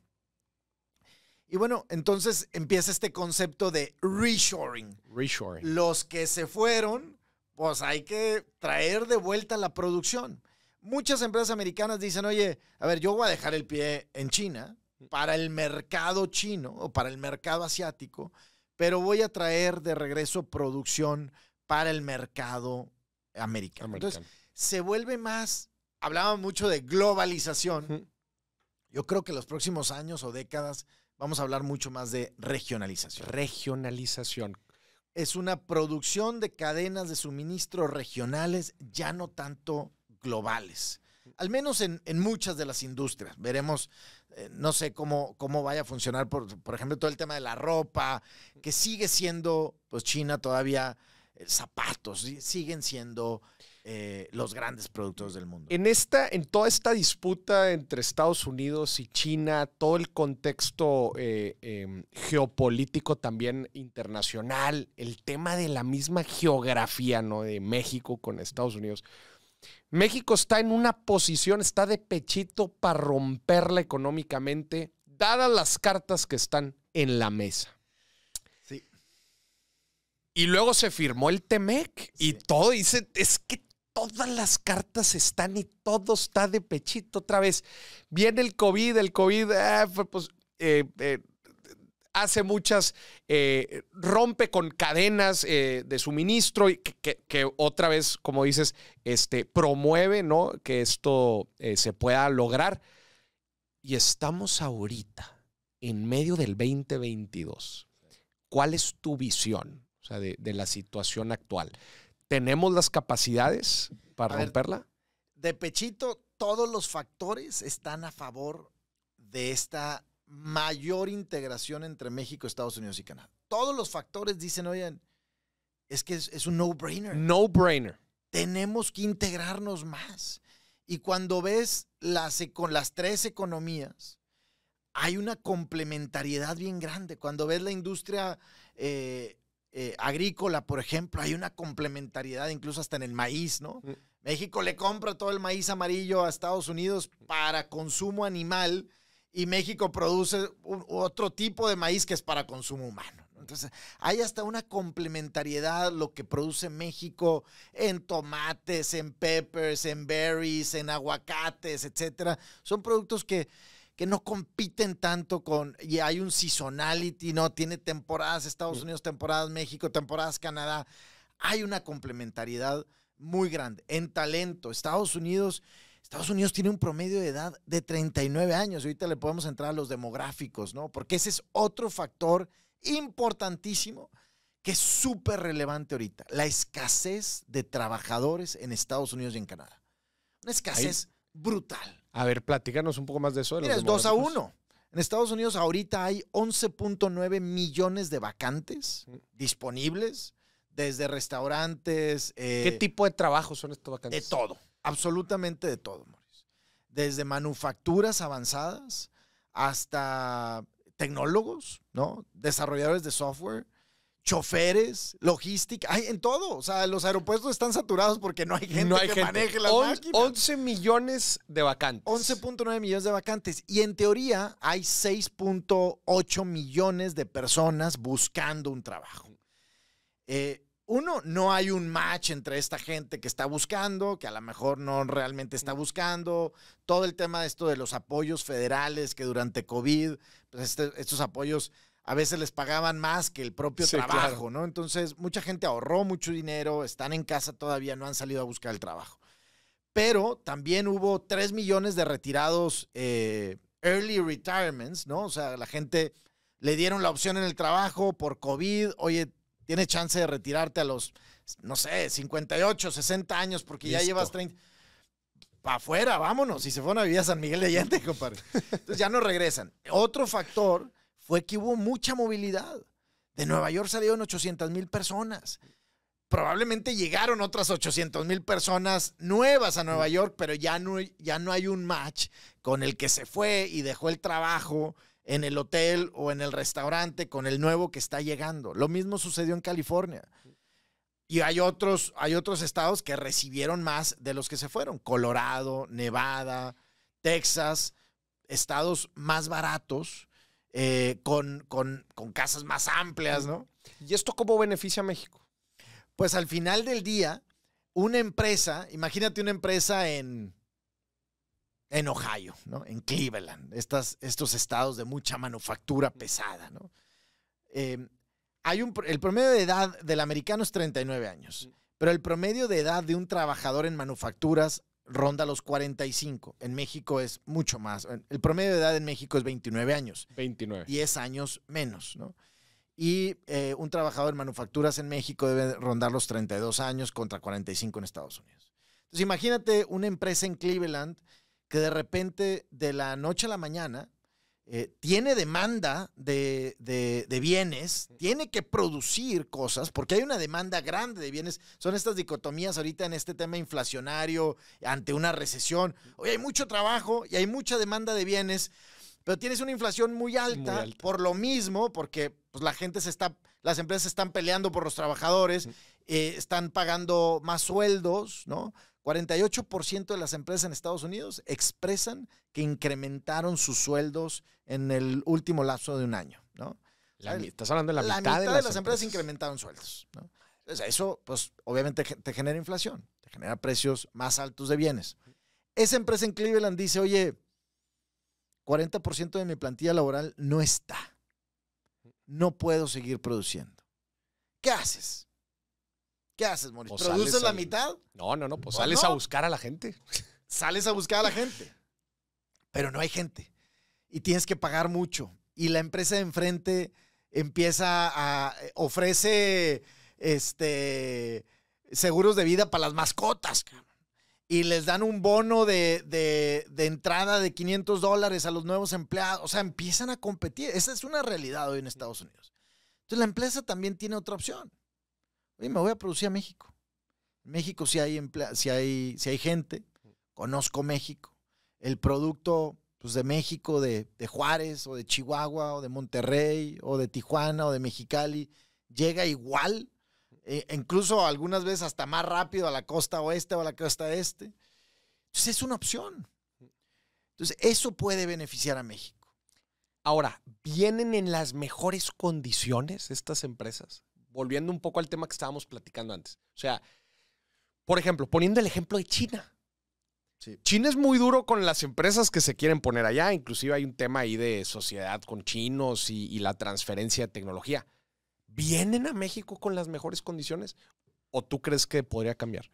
Y bueno, entonces empieza este concepto de reshoring. Reshoring. Los que se fueron, pues hay que traer de vuelta la producción. Muchas empresas americanas dicen, oye, a ver, yo voy a dejar el pie en China para el mercado chino o para el mercado asiático, pero voy a traer de regreso producción para el mercado americano. Entonces, se vuelve más, hablaba mucho de globalización. Yo creo que los próximos años o décadas vamos a hablar mucho más de regionalización. Regionalización. Es una producción de cadenas de suministro regionales, ya no tanto globales. Al menos en, muchas de las industrias. Veremos, eh, no sé cómo, cómo vaya a funcionar, por, por ejemplo, todo el tema de la ropa, que sigue siendo, pues China todavía zapatos, siguen siendo eh, los grandes productores del mundo. En, esta, en toda esta disputa entre Estados Unidos y China, todo el contexto eh, em, geopolítico también internacional, el tema de la misma geografía ¿no? de México con Estados Unidos. México está en una posición, está de pechito para romperla económicamente, dadas las cartas que están en la mesa. Y luego se firmó el Temec y todo dice, es que todas las cartas están y todo está de pechito otra vez. Viene el COVID, el COVID, ah, pues, eh, eh, hace muchas, eh, rompe con cadenas de suministro y que, que, otra vez, como dices, este, promueve ¿no? que esto se pueda lograr. Y estamos ahorita, en medio del 2022. ¿Cuál es tu visión? O sea, de, la situación actual. ¿Tenemos las capacidades para romperla? de pechito, todos los factores están a favor de esta mayor integración entre México, Estados Unidos y Canadá. Todos los factores dicen, oigan, es que es, un no-brainer. No-brainer. Tenemos que integrarnos más. Y cuando ves las, e, con las tres economías, hay una complementariedad bien grande. Cuando ves la industria eh, eh, agrícola, por ejemplo, hay una complementariedad incluso hasta en el maíz, ¿no? Mm. México le compra todo el maíz amarillo a Estados Unidos para consumo animal y México produce otro tipo de maíz que es para consumo humano. Entonces, hay hasta una complementariedad lo que produce México en tomates, en peppers, en berries, en aguacates, etcétera. Son productos que que no compiten tanto con, y hay un seasonality, ¿no? Tiene temporadas Estados Unidos, temporadas México, temporadas Canadá. Hay una complementariedad muy grande en talento. Estados Unidos, Estados Unidos tiene un promedio de edad de 39 años. Ahorita le podemos entrar a los demográficos, ¿no? Porque ese es otro factor importantísimo que es súper relevante ahorita, la escasez de trabajadores en Estados Unidos y en Canadá. Una escasez brutal. A ver, platícanos un poco más de eso. Mira, es 2 a 1. En Estados Unidos ahorita hay 11.9 millones de vacantes disponibles, desde restaurantes. Eh, ¿Qué tipo de trabajo son estos vacantes? De todo, absolutamente de todo, Mauricio. Desde manufacturas avanzadas hasta tecnólogos, ¿no? Desarrolladores de software, choferes, logística, hay en todo. O sea, los aeropuertos están saturados porque no hay gente que maneje las 11 millones de vacantes. 11.9 millones de vacantes. Y en teoría hay 6.8 millones de personas buscando un trabajo. Eh, uno, no hay un match entre esta gente que está buscando, que a lo mejor no realmente está buscando, todo el tema de esto de los apoyos federales que durante COVID, pues este, estos apoyos a veces les pagaban más que el propio trabajo, ¿no? Entonces, mucha gente ahorró mucho dinero, están en casa todavía, no han salido a buscar el trabajo. Pero también hubo 3 millones de retirados eh, early retirements, ¿no? O sea, la gente le dieron la opción en el trabajo por COVID, oye, tiene chance de retirarte a los, no sé, 58, 60 años porque ya llevas 30 para afuera, vámonos. Y se fueron a vivir a San Miguel de Allende, compadre. Entonces ya no regresan. Otro factor fue que hubo mucha movilidad. De Nueva York salieron 800 mil personas. Probablemente llegaron otras 800 mil personas nuevas a Nueva mm. York, pero ya no, ya no hay un match con el que se fue y dejó el trabajo en el hotel o en el restaurante con el nuevo que está llegando. Lo mismo sucedió en California. Y hay otros, hay otros estados que recibieron más de los que se fueron. Colorado, Nevada, Texas, estados más baratos eh, con, casas más amplias, ¿no? ¿Y esto cómo beneficia a México? Pues al final del día, una empresa, imagínate una empresa en, en Ohio, ¿no? En Cleveland, estas, estos estados de mucha manufactura pesada, ¿no? Em, hay un, el promedio de edad del americano es 39 años, pero el promedio de edad de un trabajador en manufacturas ronda los 45. En México es mucho más. El promedio de edad en México es 29 años. 29. 10 años menos, ¿no? Y eh, un trabajador en manufacturas en México debe rondar los 32 años contra 45 en Estados Unidos. Entonces imagínate una empresa en Cleveland que de repente de la noche a la mañana eh, tiene demanda de, bienes, tiene que producir cosas, porque hay una demanda grande de bienes. Son estas dicotomías ahorita en este tema inflacionario, ante una recesión. Hoy hay mucho trabajo y hay mucha demanda de bienes, pero tienes una inflación muy alta, por lo mismo, porque pues, la gente se está, las empresas están peleando por los trabajadores, eh, están pagando más sueldos, ¿no? 48% de las empresas en Estados Unidos expresan que incrementaron sus sueldos en el último lapso de un año, ¿no? estás hablando de la, mitad, de, las, las empresas. incrementaron sueldos, eso, pues, obviamente te genera inflación, te genera precios más altos de bienes. Esa empresa en Cleveland dice, oye, 40% de mi plantilla laboral no está. No puedo seguir produciendo. ¿Qué haces? ¿Qué haces, Moris? Pues ¿Produces la mitad? No, no, no, pues sales a buscar a la gente. Sales a buscar a la gente. Pero no hay gente. Y tienes que pagar mucho. Y la empresa de enfrente empieza a eh, ofrece este seguros de vida para las mascotas, Y les dan un bono de entrada de 500 dólares a los nuevos empleados. O sea, empiezan a competir. Esa es una realidad hoy en Estados Unidos. Entonces la empresa también tiene otra opción oye, me voy a producir a México. En México si hay, si hay, si hay gente, conozco México. El producto pues, de México, de, Juárez o de Chihuahua o de Monterrey o de Tijuana o de Mexicali, llega igual eh, incluso algunas veces hasta más rápido a la costa oeste o a la costa este. Entonces es una opción. Entonces eso puede beneficiar a México. Ahora, ¿vienen en las mejores condiciones estas empresas? volviendo un poco al tema que estábamos platicando antes. O sea, por ejemplo, poniendo el ejemplo de China. China es muy duro con las empresas que se quieren poner allá. Inclusive hay un tema ahí de sociedad con chinos y, la transferencia de tecnología. ¿Vienen a México con las mejores condiciones? ¿O tú crees que podría cambiar?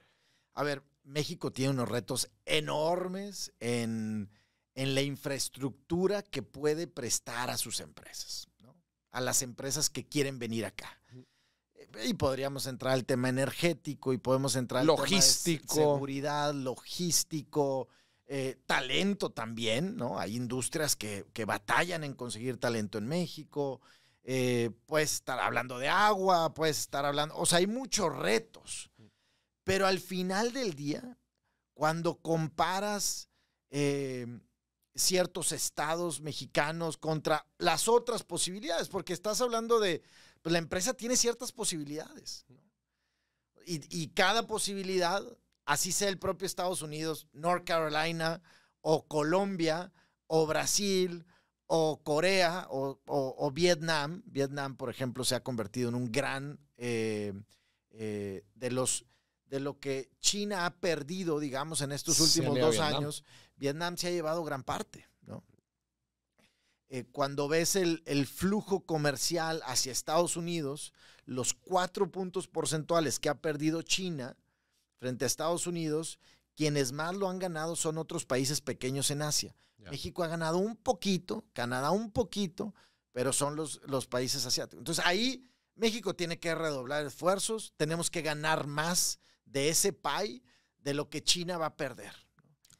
A ver, México tiene unos retos enormes en, en la infraestructura que puede prestar a sus empresas, a las empresas que quieren venir acá. Eh, y podríamos entrar al tema energético y podemos entrar al logístico. Tema de seguridad, logístico, eh, talento también, ¿no? Hay industrias que, batallan en conseguir talento en México. Eh, puedes estar hablando de agua, puedes estar hablando. O sea, hay muchos retos. Pero al final del día, cuando comparas ciertos estados mexicanos contra las otras posibilidades, porque estás hablando de pues la empresa tiene ciertas posibilidades. ¿no? Y, cada posibilidad, así sea el propio Estados Unidos, North Carolina, o Colombia, o Brasil, o Corea, o, Vietnam. Vietnam, por ejemplo, se ha convertido en un gran eh, eh, de los de lo que China ha perdido, digamos, en estos últimos dos años, Vietnam se ha llevado gran parte. Eh, cuando ves el, flujo comercial hacia Estados Unidos, los cuatro puntos porcentuales que ha perdido China frente a Estados Unidos, quienes más lo han ganado son otros países pequeños en Asia. México ha ganado un poquito, Canadá un poquito, pero son los, los países asiáticos. Entonces ahí México tiene que redoblar esfuerzos, tenemos que ganar más de ese pie de lo que China va a perder.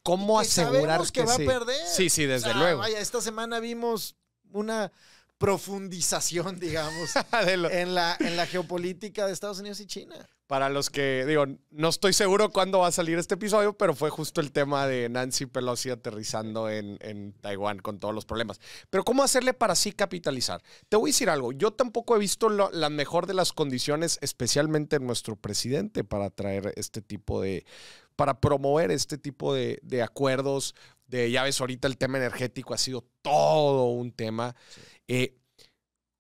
¿Cómo que asegurar que, va sí. a perder? Sí, sí, desde luego. Vaya, esta semana vimos una profundización, digamos, en, la, en la geopolítica de Estados Unidos y China. Para los que, digo, no estoy seguro cuándo va a salir este episodio, pero fue justo el tema de Nancy Pelosi aterrizando en, en Taiwán con todos los problemas. Pero ¿cómo hacerle para sí capitalizar? Te voy a decir algo, yo tampoco he visto la mejor de las condiciones, especialmente en nuestro presidente, para traer este tipo de, para promover este tipo de, acuerdos, de ya ves, ahorita el tema energético ha sido todo un tema. Eh,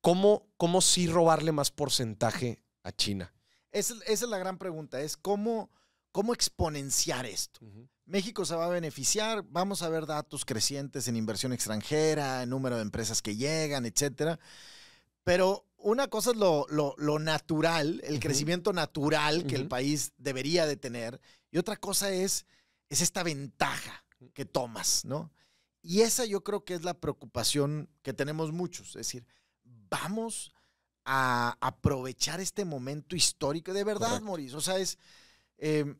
¿cómo, ¿Cómo sí robarle más porcentaje a China? esa es la gran pregunta, es cómo, cómo exponenciar esto. México se va a beneficiar, vamos a ver datos crecientes en inversión extranjera, en número de empresas que llegan, etcétera. Pero una cosa es lo, natural, el crecimiento natural que el país debería de tener, y otra cosa es, es esta ventaja que tomas, ¿no? Y esa yo creo que es la preocupación que tenemos muchos, es decir, vamos a aprovechar este momento histórico, de verdad, Moris. Mauricio, o sea, es... Em,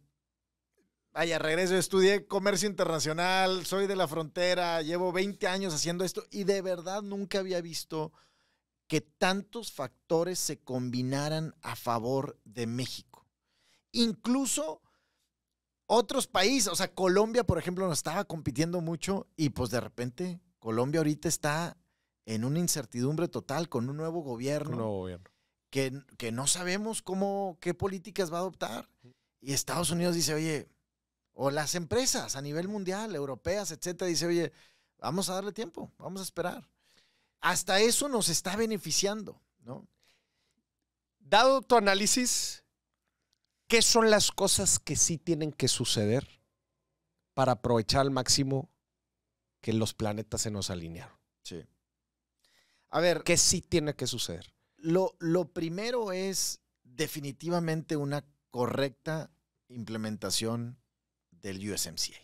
vaya, regreso, estudié comercio internacional, soy de la frontera, llevo 20 años haciendo esto y de verdad nunca había visto que tantos factores se combinaran a favor de México. Incluso otros países, o sea, Colombia, por ejemplo, nos estaba compitiendo mucho y pues de repente Colombia ahorita está en una incertidumbre total con un nuevo gobierno. Que, que no sabemos cómo, qué políticas va a adoptar. Y Estados Unidos dice, oye, o las empresas a nivel mundial, europeas, etcétera, dice, oye, vamos a darle tiempo, vamos a esperar. Hasta eso nos está beneficiando, ¿no? Dado tu análisis, ¿Qué son las cosas que sí tienen que suceder para aprovechar al máximo que los planetas se nos alinearon? Sí. A ver. ¿Qué sí tiene que suceder? Lo, primero es definitivamente una correcta implementación del USMCA.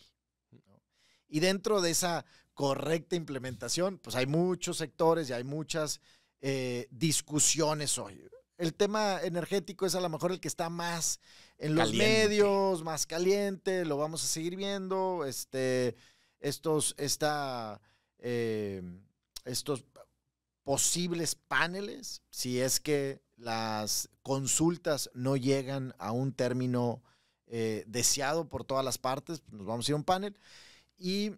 Y dentro de esa correcta implementación, pues hay muchos sectores y hay muchas eh, discusiones hoy el tema energético es a lo mejor el que está más en los medios, más caliente, lo vamos a seguir viendo. Este, estos, esta, eh, estos posibles paneles, si es que las consultas no llegan a un término eh, deseado por todas las partes, pues, nos vamos a ir a un panel. Y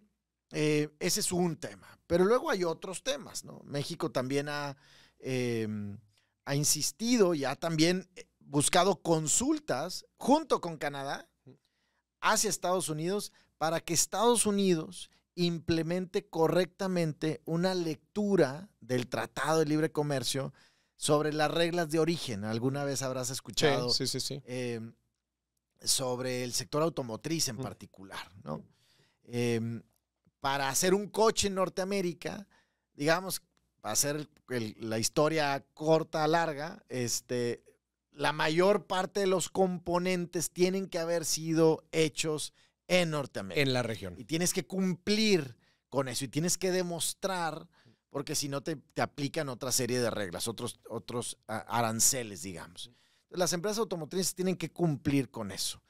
eh, ese es un tema. Pero luego hay otros temas, ¿no? México también ha em, ha insistido y ha también eh, buscado consultas junto con Canadá hacia Estados Unidos para que Estados Unidos implemente correctamente una lectura del Tratado de Libre Comercio sobre las reglas de origen. Alguna vez habrás escuchado em, sobre el sector automotriz en particular, ¿no? Em, para hacer un coche en Norteamérica, digamos para a ser la historia corta, larga, este, la mayor parte de los componentes tienen que haber sido hechos en Norteamérica. En la región. Y tienes que cumplir con eso y tienes que demostrar, porque si no te, te aplican otra serie de reglas, otros, otros aranceles, digamos. Las empresas automotrices tienen que cumplir con eso.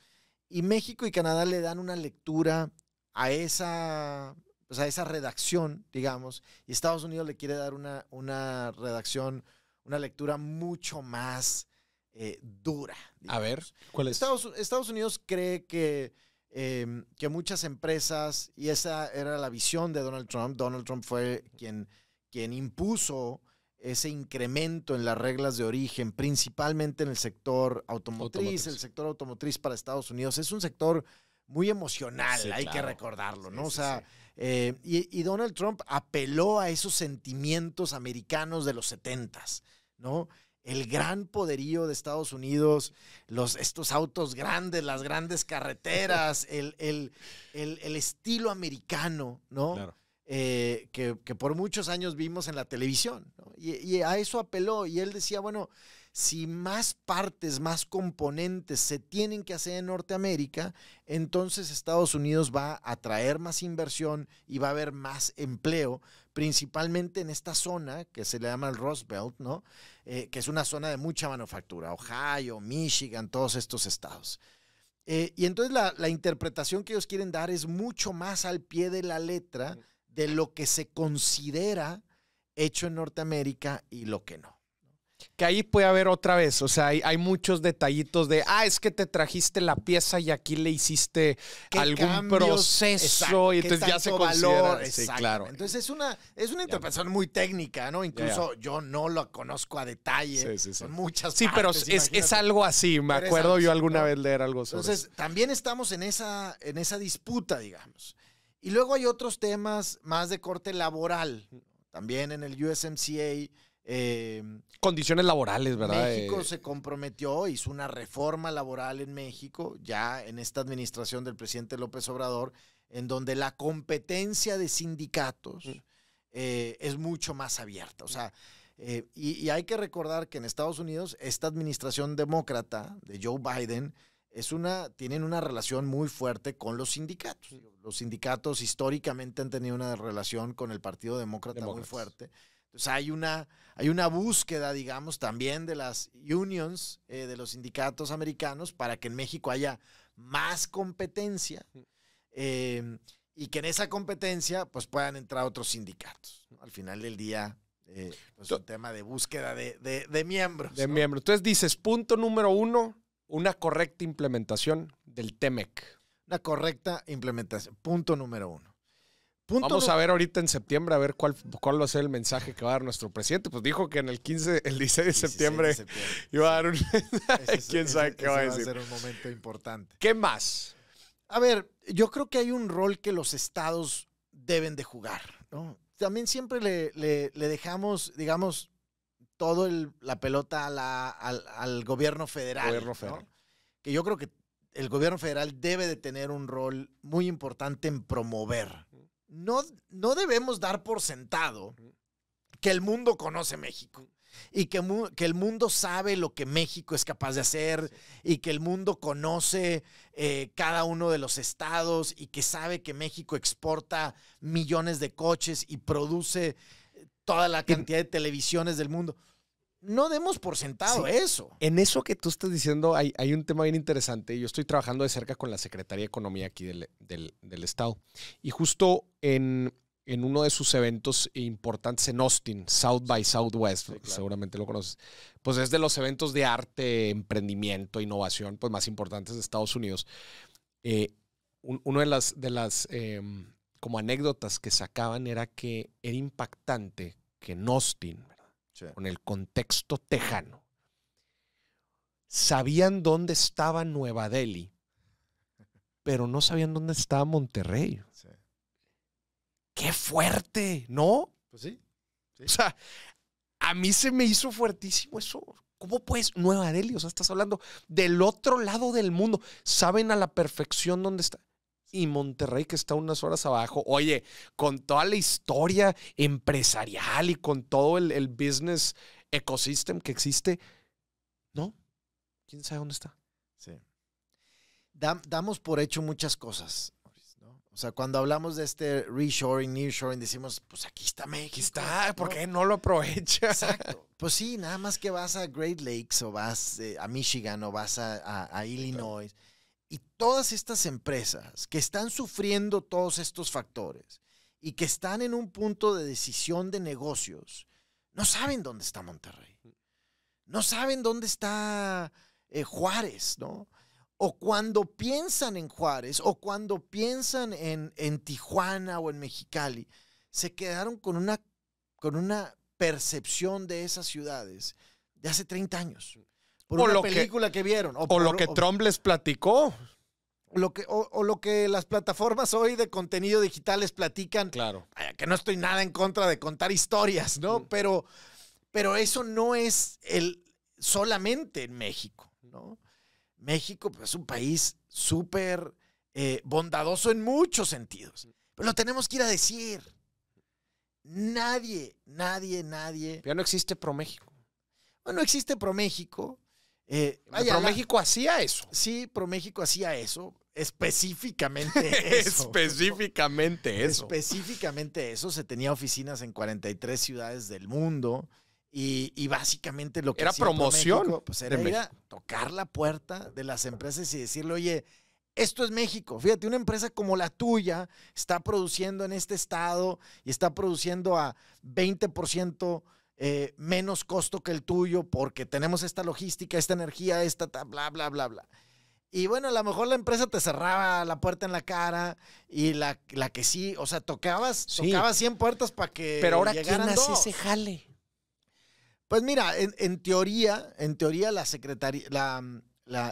Y México y Canadá le dan una lectura a esa o sea, esa redacción, digamos, y Estados Unidos le quiere dar una, una redacción, una lectura mucho más eh, dura. A ver, ¿cuál es? Estados, Unidos cree que, em, que muchas empresas, y esa era la visión de Donald Trump, Donald Trump fue quien, quien impuso ese incremento en las reglas de origen, principalmente en el sector automotriz. El sector automotriz para Estados Unidos es un sector muy emocional, hay que recordarlo, ¿no? o sea, eh, y, Donald Trump apeló a esos sentimientos americanos de los setentas, ¿no? El gran poderío de Estados Unidos, los, estos autos grandes, las grandes carreteras, el, estilo americano, ¿no? Eh, que, por muchos años vimos en la televisión. y a eso apeló. Y él decía, bueno, si más partes, más componentes se tienen que hacer en Norteamérica, entonces Estados Unidos va a atraer más inversión y va a haber más empleo, principalmente en esta zona que se le llama el Roosevelt, ¿no? Eh, que es una zona de mucha manufactura, Ohio, Michigan, todos estos estados. Eh, y entonces la, interpretación que ellos quieren dar es mucho más al pie de la letra de lo que se considera hecho en Norteamérica y lo que no que ahí puede haber otra vez, o sea, hay, muchos detallitos de, ah, es que te trajiste la pieza y aquí le hiciste algún proceso y entonces ya se considera. claro. Entonces es una, es una interpretación muy técnica, ¿no? Incluso yo no lo conozco a detalle. Sí, sí, sí. Son muchas Sí, pero es, es, algo así, me acuerdo yo alguna vez leer algo sobre Entonces, también estamos en esa, en esa disputa, digamos. Y luego hay otros temas más de corte laboral, también en el USMCA Em, condiciones laborales, ¿verdad? México eh, se comprometió, hizo una reforma laboral en México, ya en esta administración del presidente López Obrador, en donde la competencia de sindicatos mm. eh, es mucho más abierta. O sea, eh, y, hay que recordar que en Estados Unidos esta administración demócrata de Joe Biden es una, tienen una relación muy fuerte con los sindicatos. Mm. Los sindicatos históricamente han tenido una relación con el Partido Demócrata muy fuerte. Entonces hay una, hay una búsqueda, digamos, también de las unions, eh, de los sindicatos americanos, para que en México haya más competencia em, y que en esa competencia pues puedan entrar otros sindicatos. Al final del día, eh, es pues, un tema de búsqueda de, miembros. De miembros. Entonces dices, punto número uno, una correcta implementación del TEMEC. Una correcta implementación, punto número uno. Vamos a ver ahorita en septiembre a ver cuál, cuál va a ser el mensaje que va a dar nuestro presidente. Pues dijo que en el 15, el 16 de, septiembre, iba a dar un ¿Quién sabe qué va a decir? Va un momento importante. ¿Qué más? A ver, yo creo que hay un rol que los estados deben de jugar, También siempre le, dejamos, digamos, toda la pelota al, gobierno federal. Gobierno federal. Que yo creo que el gobierno federal debe de tener un rol muy importante en promover no, debemos dar por sentado que el mundo conoce México y que, el mundo sabe lo que México es capaz de hacer y que el mundo conoce eh, cada uno de los estados y que sabe que México exporta millones de coches y produce eh, toda la cantidad de televisiones del mundo no demos por sentado eso. En eso que tú estás diciendo hay, hay, un tema bien interesante. Yo estoy trabajando de cerca con la Secretaría de Economía aquí del, Estado. Y justo en, en, uno de sus eventos importantes en Austin, South by Southwest, seguramente lo conoces, pues es de los eventos de arte, emprendimiento, innovación, pues más importantes de Estados Unidos. Eh, una de las, de las em, como anécdotas que sacaban era que era impactante que Austin, con el contexto tejano, sabían dónde estaba Nueva Delhi, pero no sabían dónde estaba Monterrey. ¡Qué fuerte! ¿No? Pues sí. O sea, a mí se me hizo fuertísimo eso. ¿Cómo puedes? Nueva Delhi, o sea, estás hablando del otro lado del mundo. Saben a la perfección dónde está y Monterrey, que está unas horas abajo. Oye, con toda la historia empresarial y con todo el, business ecosystem que existe, ¿no? ¿Quién sabe dónde está? Sí. damos por hecho muchas cosas. O sea, cuando hablamos de este reshoring, nearshoring, decimos, pues aquí está México. Aquí está, ¿por qué no lo aprovecha? Exacto. Pues sí, nada más que vas a Great Lakes o vas eh, a Michigan o vas a, Illinois. Y todas estas empresas que están sufriendo todos estos factores y que están en un punto de decisión de negocios, no saben dónde está Monterrey. No saben dónde está eh, Juárez, ¿no? O cuando piensan en Juárez o cuando piensan en, Tijuana o en Mexicali, se quedaron con una, con una percepción de esas ciudades de hace 30 años por, película que, vieron. O, por, lo que Trump les platicó. Lo que, o, lo que las plataformas hoy de contenido digital les platican. Claro. Que no estoy nada en contra de contar historias, ¿no? Pero, pero eso no es el, solamente en México, ¿no? México pues, es un país súper eh, bondadoso en muchos sentidos. Pero lo tenemos que ir a decir. Nadie, nadie, nadie. Ya no existe pro ProMéxico. No existe pro México eh, méxico ProMéxico hacía eso. Sí, ProMéxico hacía eso. Específicamente eso. Específicamente eso. Específicamente eso. Se tenía oficinas en 43 ciudades del mundo. Y, básicamente lo que era promoción. Pues, era tocar la puerta de las empresas y decirle, oye, esto es México. Fíjate, una empresa como la tuya está produciendo en este estado y está produciendo a 20% eh, menos costo que el tuyo porque tenemos esta logística, esta energía, esta, bla, bla, bla, bla. Y bueno, a lo mejor la empresa te cerraba la puerta en la cara y la, que sí, o sea, tocabas, tocabas 100 puertas para que Pero ahora, ¿quién hace ese jale? Pues mira, en, teoría, en teoría la secretaría,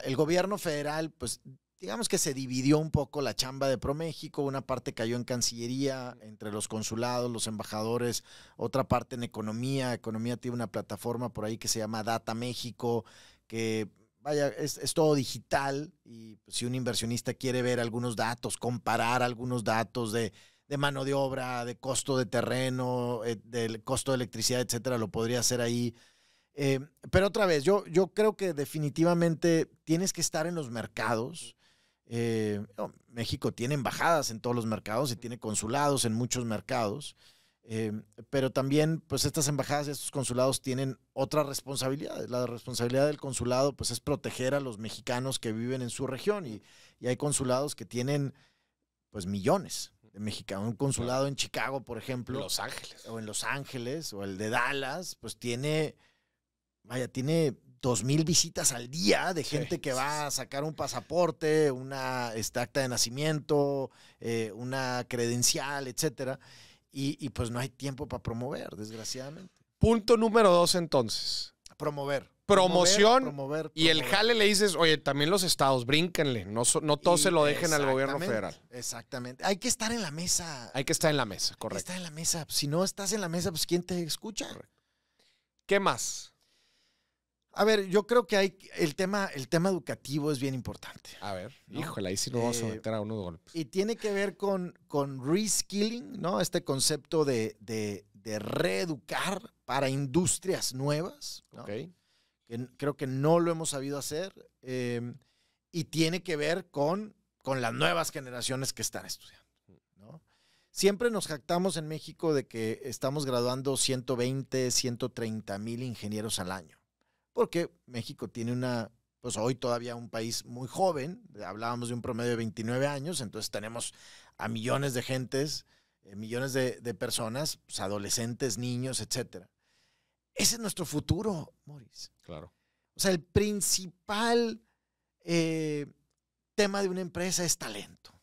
el gobierno federal, pues digamos que se dividió un poco la chamba de ProMéxico, una parte cayó en Cancillería, entre los consulados, los embajadores, otra parte en Economía, Economía tiene una plataforma por ahí que se llama Data México, que vaya, es, todo digital y pues, si un inversionista quiere ver algunos datos, comparar algunos datos de, mano de obra, de costo de terreno, eh, del costo de electricidad, etcétera, lo podría hacer ahí. Eh, pero otra vez, yo, yo creo que definitivamente tienes que estar en los mercados eh, México tiene embajadas en todos los mercados y tiene consulados en muchos mercados, eh, pero también pues estas embajadas y estos consulados tienen otra responsabilidad, La responsabilidad del consulado pues es proteger a los mexicanos que viven en su región y, hay consulados que tienen pues millones de mexicanos. Un consulado en Chicago, por ejemplo. Los Ángeles. O en Los Ángeles, o el de Dallas, pues tiene, vaya, tiene 2,000 mil visitas al día de gente que va a sacar un pasaporte, una este, acta de nacimiento, eh, una credencial, etcétera. Y, pues no hay tiempo para promover, desgraciadamente. Punto número dos entonces. Promover. Promoción y el jale le dices, oye, también los estados, brínquenle, no, no todos se lo dejen al gobierno federal. Exactamente, hay que estar en la mesa. Hay que estar en la mesa, correcto. Hay que estar en la mesa, si no estás en la mesa, pues ¿quién te escucha? ¿Qué más? A ver, yo creo que hay el tema, el tema educativo es bien importante. A ver, híjole, ahí sí nos vamos a eh, meter a unos golpes. Y tiene que ver con, con reskilling, ¿no? Este concepto de, reeducar para industrias nuevas, ¿no? Que creo que no lo hemos sabido hacer. Em, y tiene que ver con, con las nuevas generaciones que están estudiando, ¿no? Siempre nos jactamos en México de que estamos graduando 120, 130 mil ingenieros al año porque México tiene una, pues hoy todavía un país muy joven, hablábamos de un promedio de 29 años, entonces tenemos a millones de gentes, eh, millones de, personas, pues, adolescentes, niños, etc. Ese es nuestro futuro, Morris. Claro. O sea, el principal eh, tema de una empresa es talento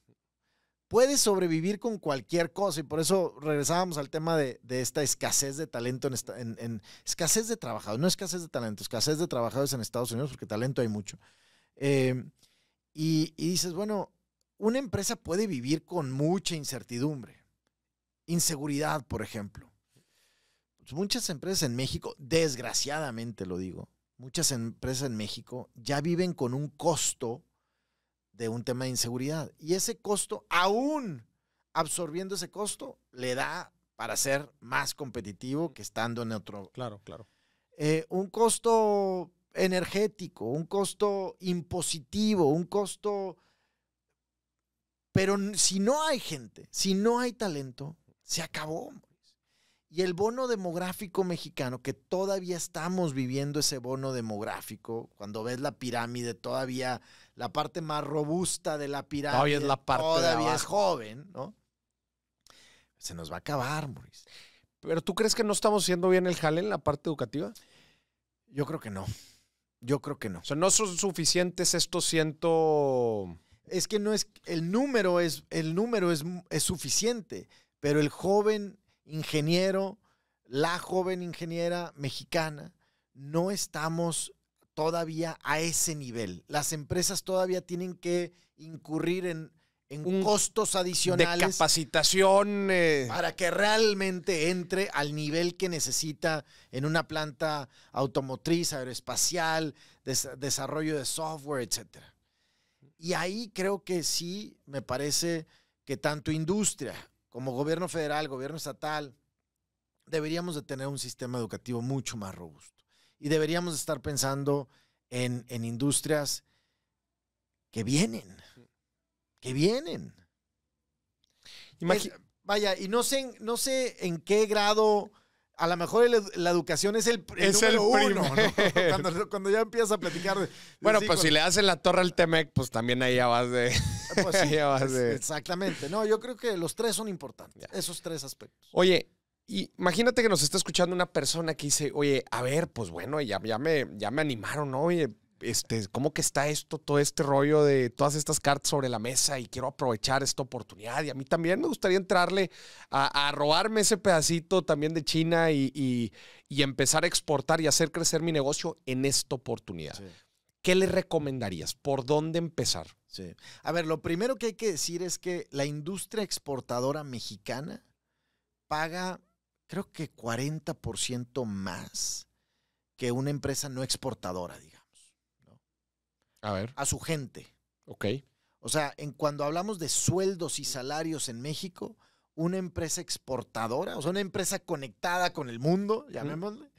puedes sobrevivir con cualquier cosa y por eso regresábamos al tema de, esta escasez de talento, en, escasez de trabajadores, no escasez de talento, escasez de trabajadores en Estados Unidos, porque talento hay mucho. Eh, y dices, bueno, una empresa puede vivir con mucha incertidumbre, inseguridad, por ejemplo. Pues muchas empresas en México, desgraciadamente lo digo, muchas empresas en México ya viven con un costo de un tema de inseguridad. Y ese costo, aún absorbiendo ese costo, le da para ser más competitivo que estando en otro. Claro, claro. Eh, un costo energético, un costo impositivo, un costo... Pero si no hay gente, si no hay talento, se acabó. Y el bono demográfico mexicano, que todavía estamos viviendo ese bono demográfico, cuando ves la pirámide, todavía la parte más robusta de la pirámide todavía es, la parte todavía joven, ¿no? Se nos va a acabar, Maurice. ¿Pero tú crees que no estamos haciendo bien el jale en la parte educativa? Yo creo que no. Yo creo que no. O sea, no son suficientes estos ciento. Es que no es. El número es, el número es, es suficiente, pero el joven ingeniero, la joven ingeniera mexicana, no estamos todavía a ese nivel. Las empresas todavía tienen que incurrir en, costos adicionales. De capacitación. Eh, para que realmente entre al nivel que necesita en una planta automotriz, aeroespacial, desarrollo de software, etc. Y ahí creo que sí me parece que tanto industria como gobierno federal, gobierno estatal, deberíamos de tener un sistema educativo mucho más robusto. Y deberíamos de estar pensando en, industrias que vienen, que vienen. vaya, y no sé, no sé en qué grado... A lo mejor la educación es el, es el uno, cuando, ya empiezas a platicar. bueno, pues si le hacen la torre al Temec, pues también ahí ya vas de. Pues sí, exactamente. No, yo creo que los tres son importantes, esos tres aspectos. Oye, imagínate que nos está escuchando una persona que dice, oye, a ver, pues bueno, ya, me, ya me animaron, ¿no? Oye, este, ¿cómo que está esto, todo este rollo de todas estas cartas sobre la mesa y quiero aprovechar esta oportunidad? Y a mí también me gustaría entrarle a, robarme ese pedacito también de China y, empezar a exportar y hacer crecer mi negocio en esta oportunidad. ¿Qué le recomendarías? ¿Por dónde empezar? A ver, lo primero que hay que decir es que la industria exportadora mexicana paga, creo que 40% más que una empresa no exportadora, digamos. A ver. A su gente. Ok. O sea, en cuando hablamos de sueldos y salarios en México, una empresa exportadora, o sea, una empresa conectada con el mundo, llamémosle,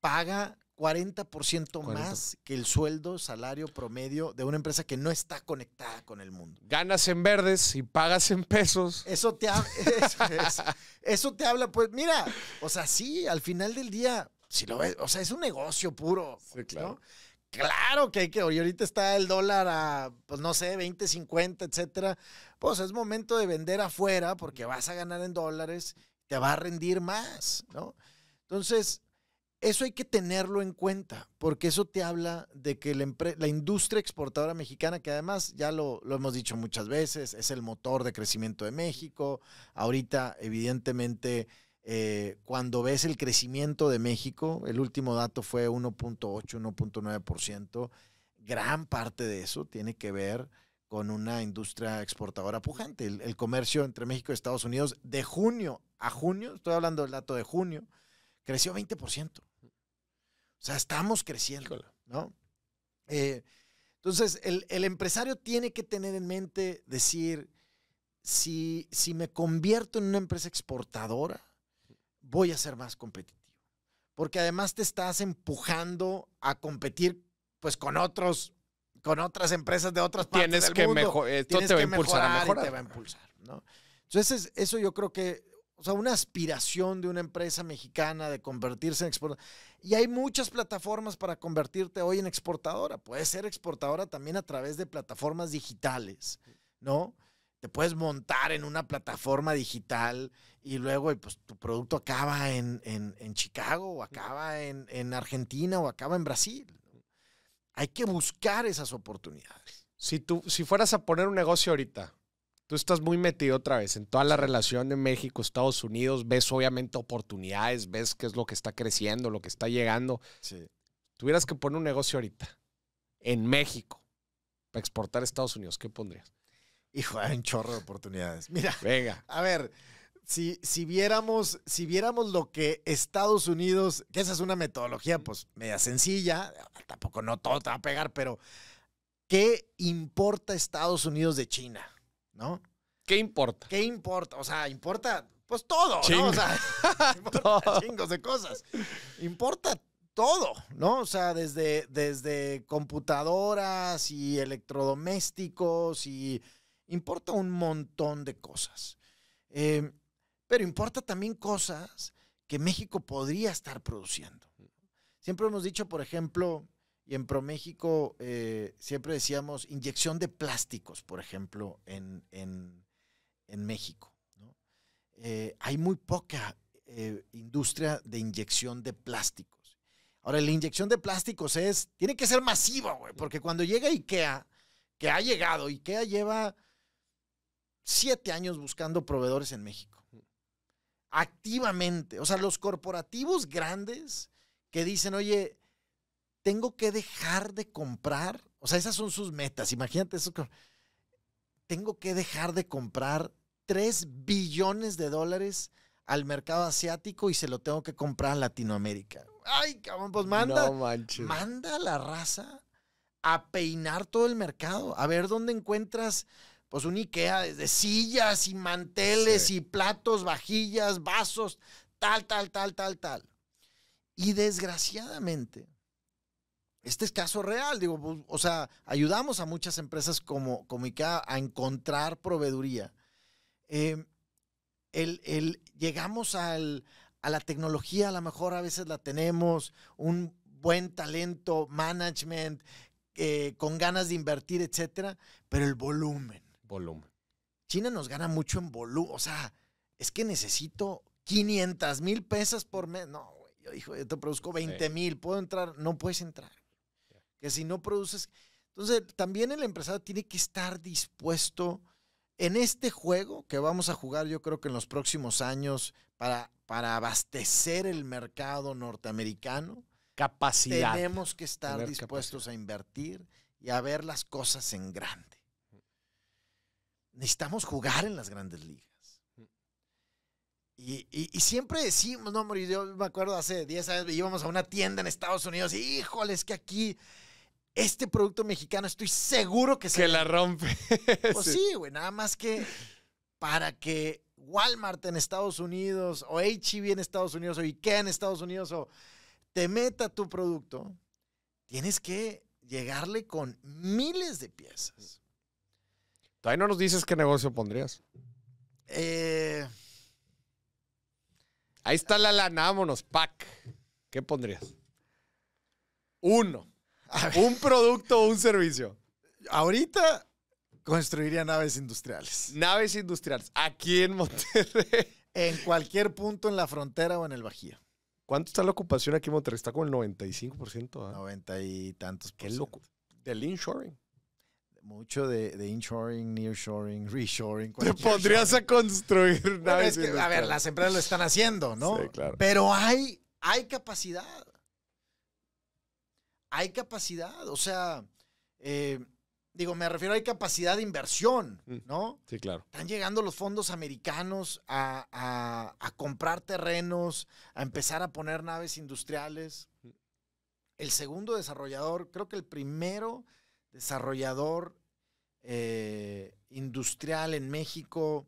paga 40%, más que el sueldo, salario promedio de una empresa que no está conectada con el mundo. Ganas en verdes y pagas en pesos. Eso te, eso, te habla, pues mira, o sea, sí, al final del día, si lo ves, o sea, es un negocio puro. claro. Claro que hay que, hoy ahorita está el dólar a, pues no sé, 20, 50, etcétera. Pues es momento de vender afuera porque vas a ganar en dólares, te va a rendir más, ¿no? Entonces, eso hay que tenerlo en cuenta, porque eso te habla de que la, industria exportadora mexicana, que además ya lo, hemos dicho muchas veces, es el motor de crecimiento de México. Ahorita, evidentemente, eh, cuando ves el crecimiento de México, el último dato fue 1.8, 1.9%. Gran parte de eso tiene que ver con una industria exportadora pujante. El, el comercio entre México y Estados Unidos de junio a junio, estoy hablando del dato de junio, creció 20%. O sea, estamos creciendo, ¿no? Eh, entonces, el, el, empresario tiene que tener en mente, decir, si, si me convierto en una empresa exportadora, voy a ser más competitivo. Porque además te estás empujando a competir pues con otros, con otras empresas de otras partes Tienes que mundo. Mejor, esto Tienes te va que mejorar, te va a impulsar, Entonces, eso yo creo que o sea, una aspiración de una empresa mexicana de convertirse en exportadora. Y hay muchas plataformas para convertirte hoy en exportadora. Puedes ser exportadora también a través de plataformas digitales, ¿no? Te puedes montar en una plataforma digital y luego pues, tu producto acaba en, Chicago o acaba en, Argentina o acaba en Brasil. Hay que buscar esas oportunidades. Si, tú, si fueras a poner un negocio ahorita, tú estás muy metido otra vez en toda la relación de México, Estados Unidos, ves obviamente oportunidades, ves qué es lo que está creciendo, lo que está llegando. Si Tuvieras que poner un negocio ahorita en México para exportar a Estados Unidos, ¿qué pondrías? Hijo, hay un chorro de oportunidades. Mira. Venga. A ver, si, si, viéramos, si viéramos lo que Estados Unidos, que esa es una metodología pues media sencilla, tampoco no todo te va a pegar, pero ¿qué importa Estados Unidos de China? ¿no? ¿Qué importa? ¿Qué importa? O sea, importa pues todo, O sea, importa chingos de cosas. Importa todo, ¿no? O sea, desde, desde computadoras y electrodomésticos y importa un montón de cosas. Em, pero importa también cosas que México podría estar produciendo. Siempre hemos dicho, por ejemplo, y en ProMéxico eh, siempre decíamos inyección de plásticos, por ejemplo, en, México. ¿no? Eh, hay muy poca eh, industria de inyección de plásticos. Ahora, la inyección de plásticos es, tiene que ser masiva, porque cuando llega IKEA, que ha llegado, IKEA lleva siete años buscando proveedores en México. Mm. Activamente. O sea, los corporativos grandes que dicen, oye, tengo que dejar de comprar, o sea, esas son sus metas, imagínate eso. Tengo que dejar de comprar 3 billones de dólares al mercado asiático y se lo tengo que comprar a Latinoamérica. Ay, cabrón, pues manda, manda a la raza a peinar todo el mercado, a ver dónde encuentras pues un IKEA de sillas y manteles y platos, vajillas, vasos, tal, tal, tal, tal, tal. Y desgraciadamente, este es caso real, digo, pues, o sea, ayudamos a muchas empresas como, como IKEA a encontrar proveeduría. Em, el, llegamos a la tecnología, a lo mejor a veces la tenemos, un buen talento, management, eh, con ganas de invertir, etcétera, pero el volumen. Volumen. China nos gana mucho en volumen, o sea, es que necesito 500 mil pesos por mes. No, yo yo te produzco 20 mil, ¿puedo entrar? No puedes entrar que si no produces... Entonces, también el empresario tiene que estar dispuesto en este juego que vamos a jugar yo creo que en los próximos años para, para abastecer el mercado norteamericano. Capacidad. Tenemos que estar dispuestos a invertir y a ver las cosas en grande. Necesitamos jugar en las grandes ligas. Y, siempre decimos, no, yo me acuerdo hace 10 años íbamos a una tienda en Estados Unidos, híjole, es que aquí este producto mexicano estoy seguro que se... la rompe. Pues sí, güey, nada más que para que Walmart en Estados Unidos o HEB en Estados Unidos o IKEA en Estados Unidos o te meta tu producto, tienes que llegarle con miles de piezas. Todavía no nos dices qué negocio pondrías. Eh. Ahí está la lana, vámonos, pack. ¿Qué pondrías? Uno un producto o un servicio. Ahorita construiría naves industriales. Naves industriales. Aquí en Monterrey. En cualquier punto en la frontera o en el Bajío. ¿Cuánto está la ocupación aquí en Monterrey? Está con el 95%. Noventa 90 ¿ah? y tantos. Qué loco. Del inshoring. Mucho de, de inshoring, nearshoring, reshoring. Te podrías a construir naves. a ver, las empresas lo están haciendo, ¿no? Sí, claro. Pero hay, hay capacidad hay capacidad, o sea, eh, digo, me refiero, hay capacidad de inversión, mm. ¿no? Sí, claro. Están llegando los fondos americanos a, comprar terrenos, a empezar a poner naves industriales. Mm. El segundo desarrollador, creo que el primero desarrollador eh, industrial en México,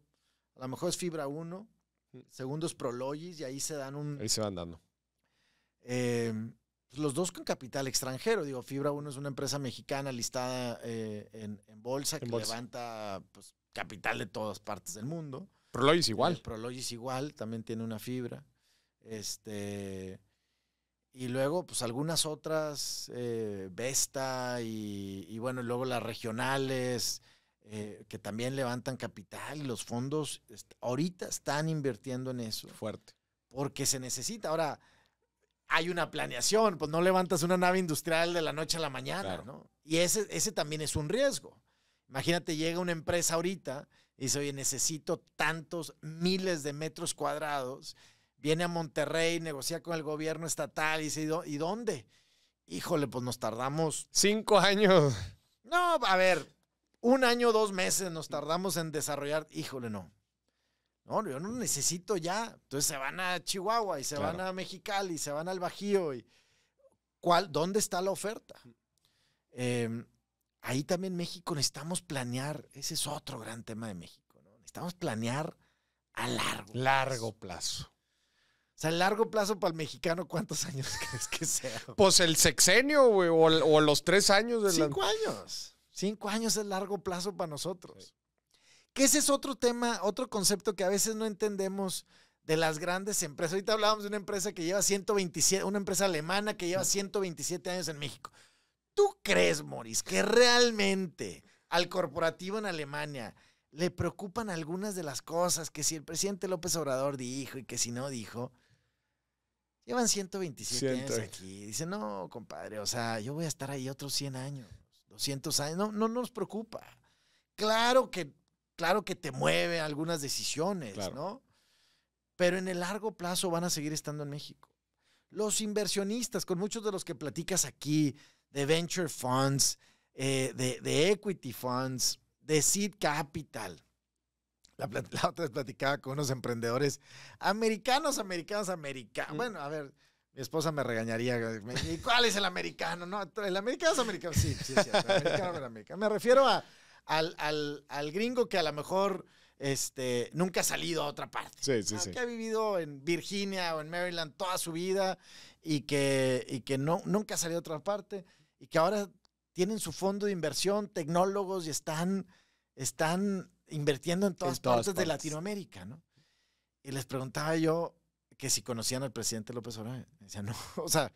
a lo mejor es Fibra 1, mm. segundo es Prologis, y ahí se dan un... Ahí se van dando. Eh, los dos con capital extranjero. Digo, Fibra 1 es una empresa mexicana listada eh, en, bolsa que levanta pues, capital de todas partes del mundo. Prologis igual. Eh, Prologis igual, también tiene una fibra. Este. Y luego, pues algunas otras, eh, Vesta y, bueno, luego las regionales, que también levantan capital y los fondos ahorita están invirtiendo en eso. Fuerte. Porque se necesita. Ahora, hay una planeación, pues no levantas una nave industrial de la noche a la mañana, ¿no? Y ese, ese también es un riesgo. Imagínate, llega una empresa ahorita y dice, oye, necesito tantos miles de metros cuadrados, viene a Monterrey, negocia con el gobierno estatal y dice, ¿y dónde? Híjole, pues nos tardamos. Cinco años. No, a ver, un año, dos meses nos tardamos en desarrollar, híjole, no. No, yo no necesito ya. Entonces se van a Chihuahua y se van a Mexicali y se van al Bajío. ¿cuál, ¿Dónde está la oferta? Em, ahí también México necesitamos planear. Ese es otro gran tema de México. ¿no? Necesitamos planear a largo plazo. Largo plazo. O sea, el largo plazo para el mexicano, ¿cuántos años crees que sea? Pues el sexenio, güey, o, los tres años. De Cinco años. Cinco años es largo plazo para nosotros. Que ese es otro tema, otro concepto que a veces no entendemos de las grandes empresas. Ahorita hablábamos de una empresa que lleva 127, una empresa alemana que lleva 127 años en México. ¿Tú crees, Moris, que realmente al corporativo en Alemania le preocupan algunas de las cosas que si el presidente López Obrador dijo y que si no dijo? Llevan 127 años aquí. dice no, compadre, o sea, yo voy a estar ahí otros 100 años, 200 años. No, no nos preocupa. Claro que claro que te mueve algunas decisiones, ¿no? Pero en el largo plazo van a seguir estando en México. Los inversionistas, con muchos de los que platicas aquí, de venture funds, eh, de, equity funds, de seed capital. La, otra vez platicaba con unos emprendedores americanos, americanos, americanos. Mm. Bueno, a ver, mi esposa me regañaría. ¿Y cuál es el americano? No, el americano es americano. Sí, sí, sí. americano, americano. Me refiero a al, al, gringo que a lo mejor este, nunca ha salido a otra parte. Ah, que ha vivido en Virginia o en Maryland toda su vida y que, y que no, nunca ha salido a otra parte y que ahora tienen su fondo de inversión, tecnólogos y están, están invirtiendo en todas, partes, de Latinoamérica, ¿no? Y les preguntaba yo que si conocían al presidente López Obrador. Me decían, no, o sea,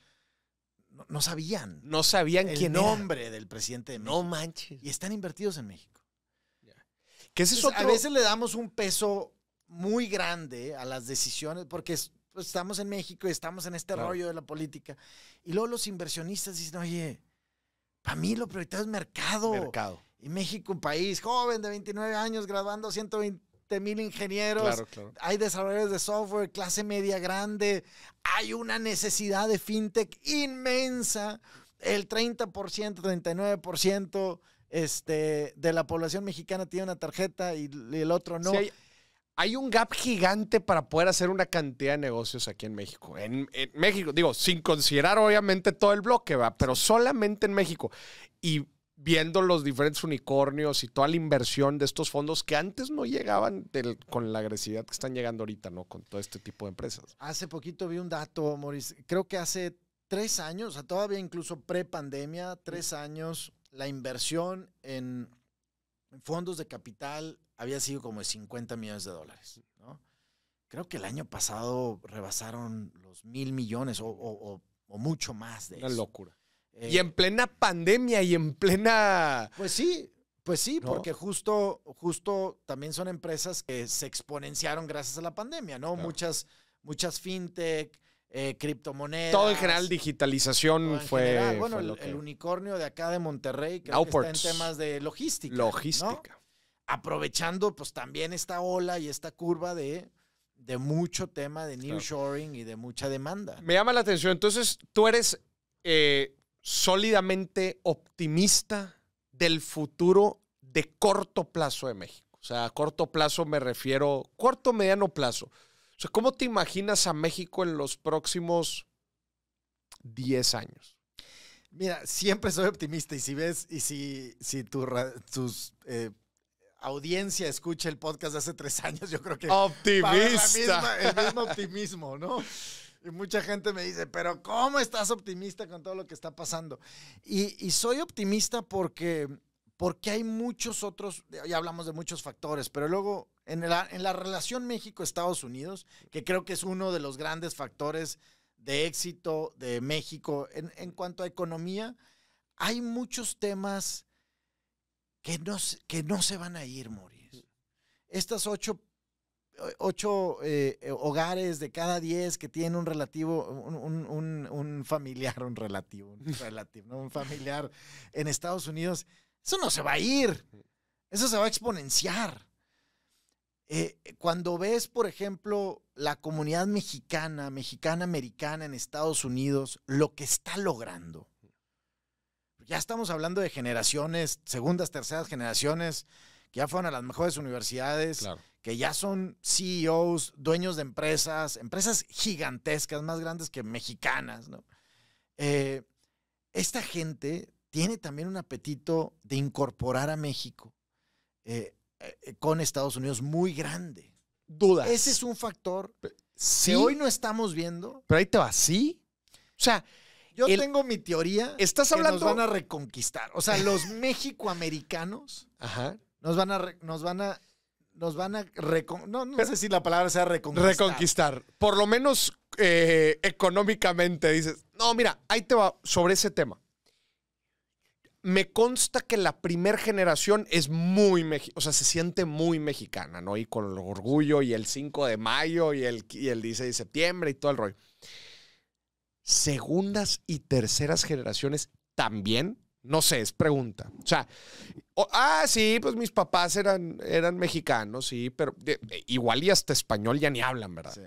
no, sabían. No sabían el nombre del presidente de México. No manches. Y están invertidos en México. Que A veces le damos un peso muy grande a las decisiones, porque pues, estamos en México y estamos en este rollo de la política. Y luego los inversionistas dicen, oye, para mí lo prioritario es mercado. Mercado. Y México, un país joven de 29 años, graduando 120 mil ingenieros, hay desarrolladores de software, clase media grande, hay una necesidad de fintech inmensa. El 30%, 39% este, de la población mexicana tiene una tarjeta y, el otro no. hay, un gap gigante para poder hacer una cantidad de negocios aquí en México. En, en México, digo, sin considerar obviamente todo el bloque, va, pero solamente en México. Y viendo los diferentes unicornios y toda la inversión de estos fondos que antes no llegaban con la agresividad que están llegando ahorita, ¿no? Con todo este tipo de empresas. Hace poquito vi un dato, Maurice. Creo que hace tres años, o sea, todavía incluso pre-pandemia, tres años, la inversión en fondos de capital había sido como de 50 millones de dólares, ¿no? Creo que el año pasado rebasaron los mil millones o, mucho más de eso. Una locura y en plena pandemia y en plena... Pues sí, pues sí, porque justo, justo también son empresas que se exponenciaron gracias a la pandemia, ¿no? Muchas, muchas fintech, eh, criptomonedas. Todo en general, digitalización fue. Bueno, el, unicornio de acá de Monterrey, que está en temas de logística. Logística. Aprovechando, pues también esta ola y esta curva de, de mucho tema de nearshoring y de mucha demanda. Me llama la atención. Entonces, tú eres. Eh, sólidamente optimista del futuro de corto plazo de México. O sea, a corto plazo me refiero, corto, mediano plazo. O sea, ¿cómo te imaginas a México en los próximos 10 años? Mira, siempre soy optimista y si ves, y si, si tu, tus eh, audiencia escucha el podcast de hace tres años, yo creo que... Optimista. el mismo optimismo, ¿no? Y mucha gente me dice, pero ¿cómo estás optimista con todo lo que está pasando? Y, soy optimista porque, porque hay muchos otros, ya hablamos de muchos factores, pero luego en la, en la relación México-Estados Unidos, que creo que es uno de los grandes factores de éxito de México en, cuanto a economía, hay muchos temas que no, que no se van a ir, Moris. Estas ocho eh, ocho eh, eh, hogares de cada diez que tienen un relativo, un, familiar, un relativo, un relativo, ¿no? un familiar en Estados Unidos, eso no se va a ir, eso se va a exponenciar. cuando ves, por ejemplo, la comunidad mexicana, mexicana-americana en Estados Unidos, lo que está logrando, ya estamos hablando de generaciones, segundas, terceras generaciones, que ya fueron a las mejores universidades, claro que ya son CEOs, dueños de empresas, empresas gigantescas, más grandes que mexicanas, ¿no? Eh, esta gente tiene también un apetito de incorporar a México eh, eh, con Estados Unidos muy grande. Dudas. Ese es un factor Si hoy no estamos viendo. Pero ahí te va, ¿sí? O sea, yo tengo mi teoría. Estás hablando. Que nos van a reconquistar. O sea, los mexicoamericanos nos van a, nos van a nos van a recon... no, no, sé si la palabra sea reconquistar. Reconquistar. Por lo menos eh, económicamente dices, no, mira, ahí te va sobre ese tema. Me consta que la primera generación es muy, o sea, se siente muy mexicana, ¿no? Y con el orgullo y el 5 de mayo y el, y el 16 de septiembre y todo el rollo. Segundas y terceras generaciones también no sé, es pregunta. O sea, ah, sí, pues mis papás eran, eran mexicanos, sí, pero igual y hasta español ya ni hablan, ¿verdad? Sí.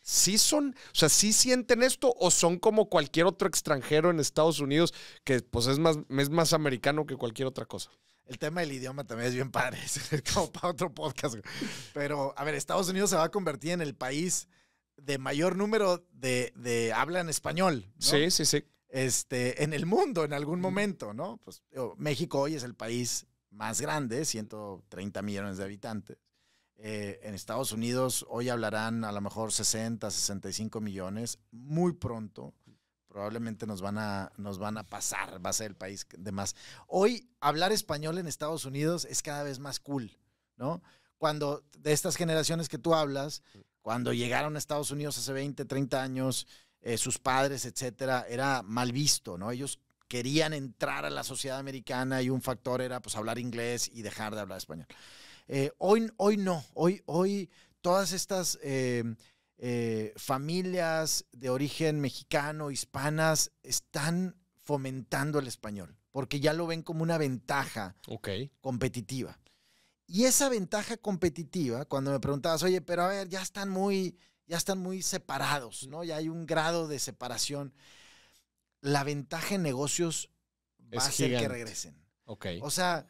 ¿Sí son, o sea, sí sienten esto o son como cualquier otro extranjero en Estados Unidos que pues es más, es más americano que cualquier otra cosa? El tema del idioma también es bien padre, es como para otro podcast. Pero, a ver, Estados Unidos se va a convertir en el país de mayor número de, de habla español. ¿no? Sí, sí, sí este, en el mundo en algún momento, ¿no? Pues, México hoy es el país más grande, 130 millones de habitantes. Eh, en Estados Unidos hoy hablarán a lo mejor 60, 65 millones, muy pronto. Probablemente nos van, a, nos van a pasar, va a ser el país de más. Hoy hablar español en Estados Unidos es cada vez más cool, ¿no? Cuando de estas generaciones que tú hablas, mm. cuando llegaron a Estados Unidos hace 20, 30 años, eh, sus padres, etcétera, era mal visto, ¿no? Ellos querían entrar a la sociedad americana y un factor era pues hablar inglés y dejar de hablar español. Eh, hoy, hoy no, hoy, hoy todas estas eh, familias de origen mexicano, hispanas, están fomentando el español, porque ya lo ven como una ventaja competitiva. Y esa ventaja competitiva, cuando me preguntabas, oye, pero a ver, ya están muy ya están muy separados, ¿no? Ya hay un grado de separación. La ventaja en negocios va a ser que regresen. Ok. O sea,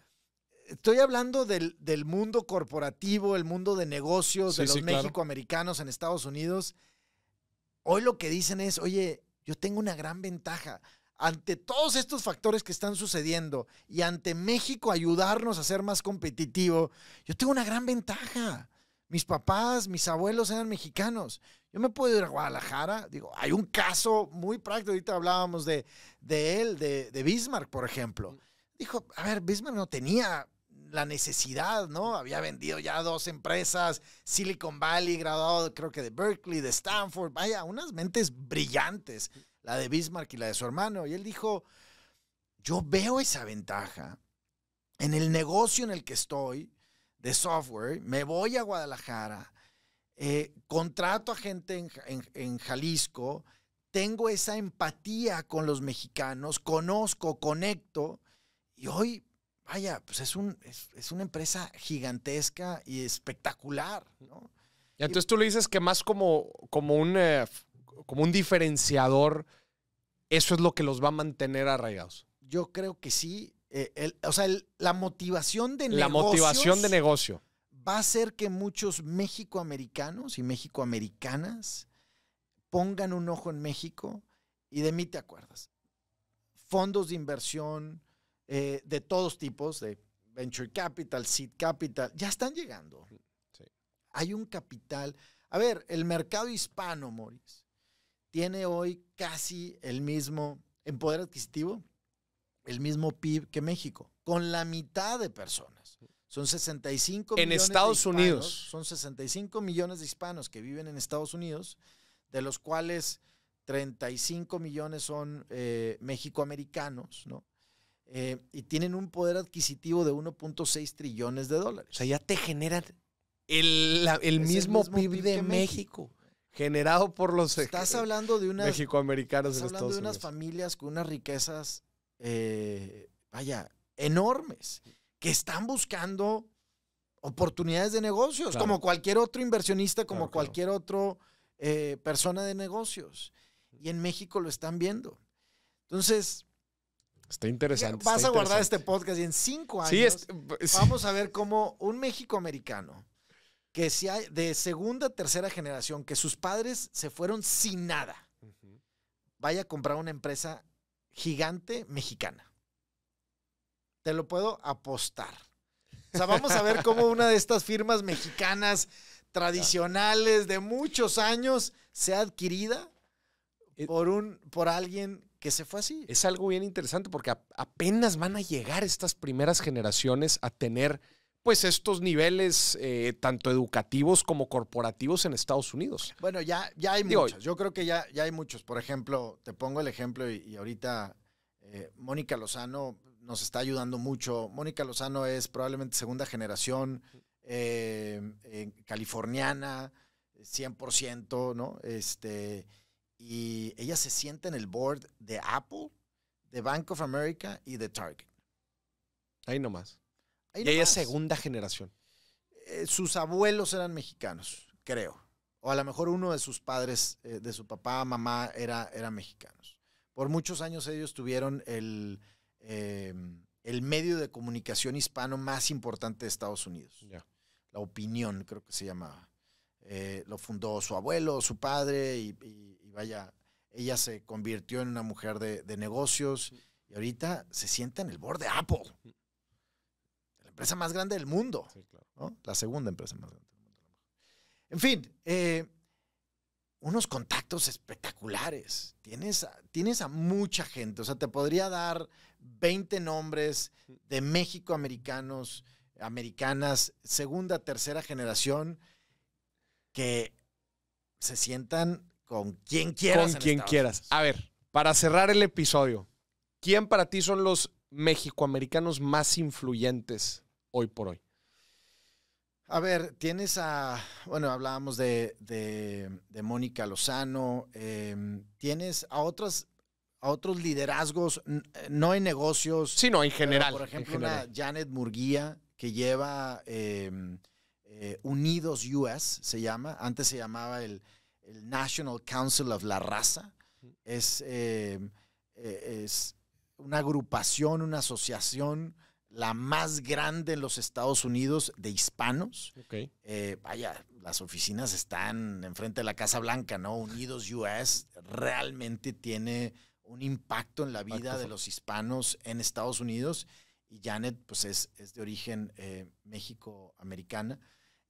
estoy hablando del, mundo corporativo, el mundo de negocios, de los sí, mexicoamericanos en Estados Unidos. Hoy lo que dicen es, oye, yo tengo una gran ventaja. Ante todos estos factores que están sucediendo y ante México ayudarnos a ser más competitivo, yo tengo una gran ventaja. Mis papás, mis abuelos eran mexicanos. Yo me puedo ir a Guadalajara. Digo, hay un caso muy práctico. Ahorita hablábamos de, él, de, de Bismarck, por ejemplo. Dijo, a ver, Bismarck no tenía la necesidad, ¿no? Había vendido ya dos empresas, Silicon Valley, graduado creo que de Berkeley, de Stanford, vaya, unas mentes brillantes, la de Bismarck y la de su hermano. Y él dijo, yo veo esa ventaja en el negocio en el que estoy, de software, me voy a Guadalajara, eh, contrato a gente en, Jalisco, tengo esa empatía con los mexicanos, conozco, conecto, y hoy, vaya, pues es, un, es, una empresa gigantesca y espectacular, ¿no? Y entonces tú le dices que más como, como, un, eh, como un diferenciador, eso es lo que los va a mantener arraigados. Yo creo que sí, eh, o sea, la motivación de la motivación de negocio. Va a hacer que muchos mexicoamericanos y mexicoamericanas pongan un ojo en México y de mí te acuerdas. Fondos de inversión eh, de todos tipos, de venture capital, seed capital, ya están llegando. Hay un capital. A ver, el mercado hispano, Morris tiene hoy casi el mismo en poder adquisitivo el mismo PIB que México, con la mitad de personas. Son 65 en millones. En Estados Unidos. Son 65 millones de hispanos que viven en Estados Unidos, de los cuales 35 millones son eh, mexicoamericanos, ¿no? Eh, y tienen un poder adquisitivo de 1.6 trillones de dólares. O sea, ya te generan el, mismo, PIB, de México. generado por los estás hablando de unas mexicoamericanos estás hablando de unas familias con unas riquezas eh, vaya, enormes, que están buscando oportunidades de negocios, como cualquier otro inversionista, como cualquier otra otro eh, persona de negocios. Y en México lo están viendo. Entonces, Está interesante. Vas a guardar este podcast y en cinco años vamos a ver cómo un México americano que si hay de segunda, tercera generación, que sus padres se fueron sin nada, vaya a comprar una empresa gigante mexicana. Te lo puedo apostar. O sea, vamos a ver cómo una de estas firmas mexicanas tradicionales de muchos años sea adquirida eh, por un por alguien que se fue así. Es algo bien interesante porque apenas van a llegar estas primeras generaciones a tener pues estos niveles eh, tanto educativos como corporativos en Estados Unidos. Bueno, ya, ya hay muchos. Yo creo que ya, ya hay muchos. Por ejemplo, te pongo el ejemplo y, ahorita eh, Mónica Lozano nos está ayudando mucho. Mónica Lozano es probablemente segunda generación eh, eh californiana, 100%, ¿no? Este, y ella se sienta en el board de Apple, de Bank of America y de Target. Ahí nomás y ella es segunda generación. Eh, sus abuelos eran mexicanos, creo. O a lo mejor uno de sus padres, eh, de su papá, mamá, era, eran mexicanos. Por muchos años ellos tuvieron el, em, el medio de comunicación hispano más importante de Estados Unidos. La opinión, creo que se llamaba. Eh, lo fundó su abuelo, su padre, y, vaya, ella se convirtió en una mujer de, de negocios y ahorita se sienta en el borde Apple. Mm empresa más grande del mundo. La segunda empresa más grande del mundo. En fin, eh, unos contactos espectaculares. Tienes a, tienes a mucha gente. O sea, te podría dar 20 nombres de México americanos, americanas, segunda, tercera generación, que se sientan con quien quieras. Con quien quieras. A ver, para cerrar el episodio, ¿quién para ti son los mexicoamericanos más influyentes hoy por hoy? A ver, tienes a, bueno, hablábamos de, Mónica Lozano, em, tienes a otras, a otros liderazgos, no en negocios. Sino en general. Por ejemplo, Janet Murguía que lleva em, eh, Unidos US, se llama, antes se llamaba el, National Council of la Raza. Es, em, e, es una agrupación, una asociación la más grande en los Estados Unidos de hispanos. Eh, vaya, las oficinas están enfrente de la Casa Blanca, ¿no? Unidos US realmente tiene un impacto en la vida de los hispanos en Estados Unidos y Janet pues es, de origen eh, México-americana.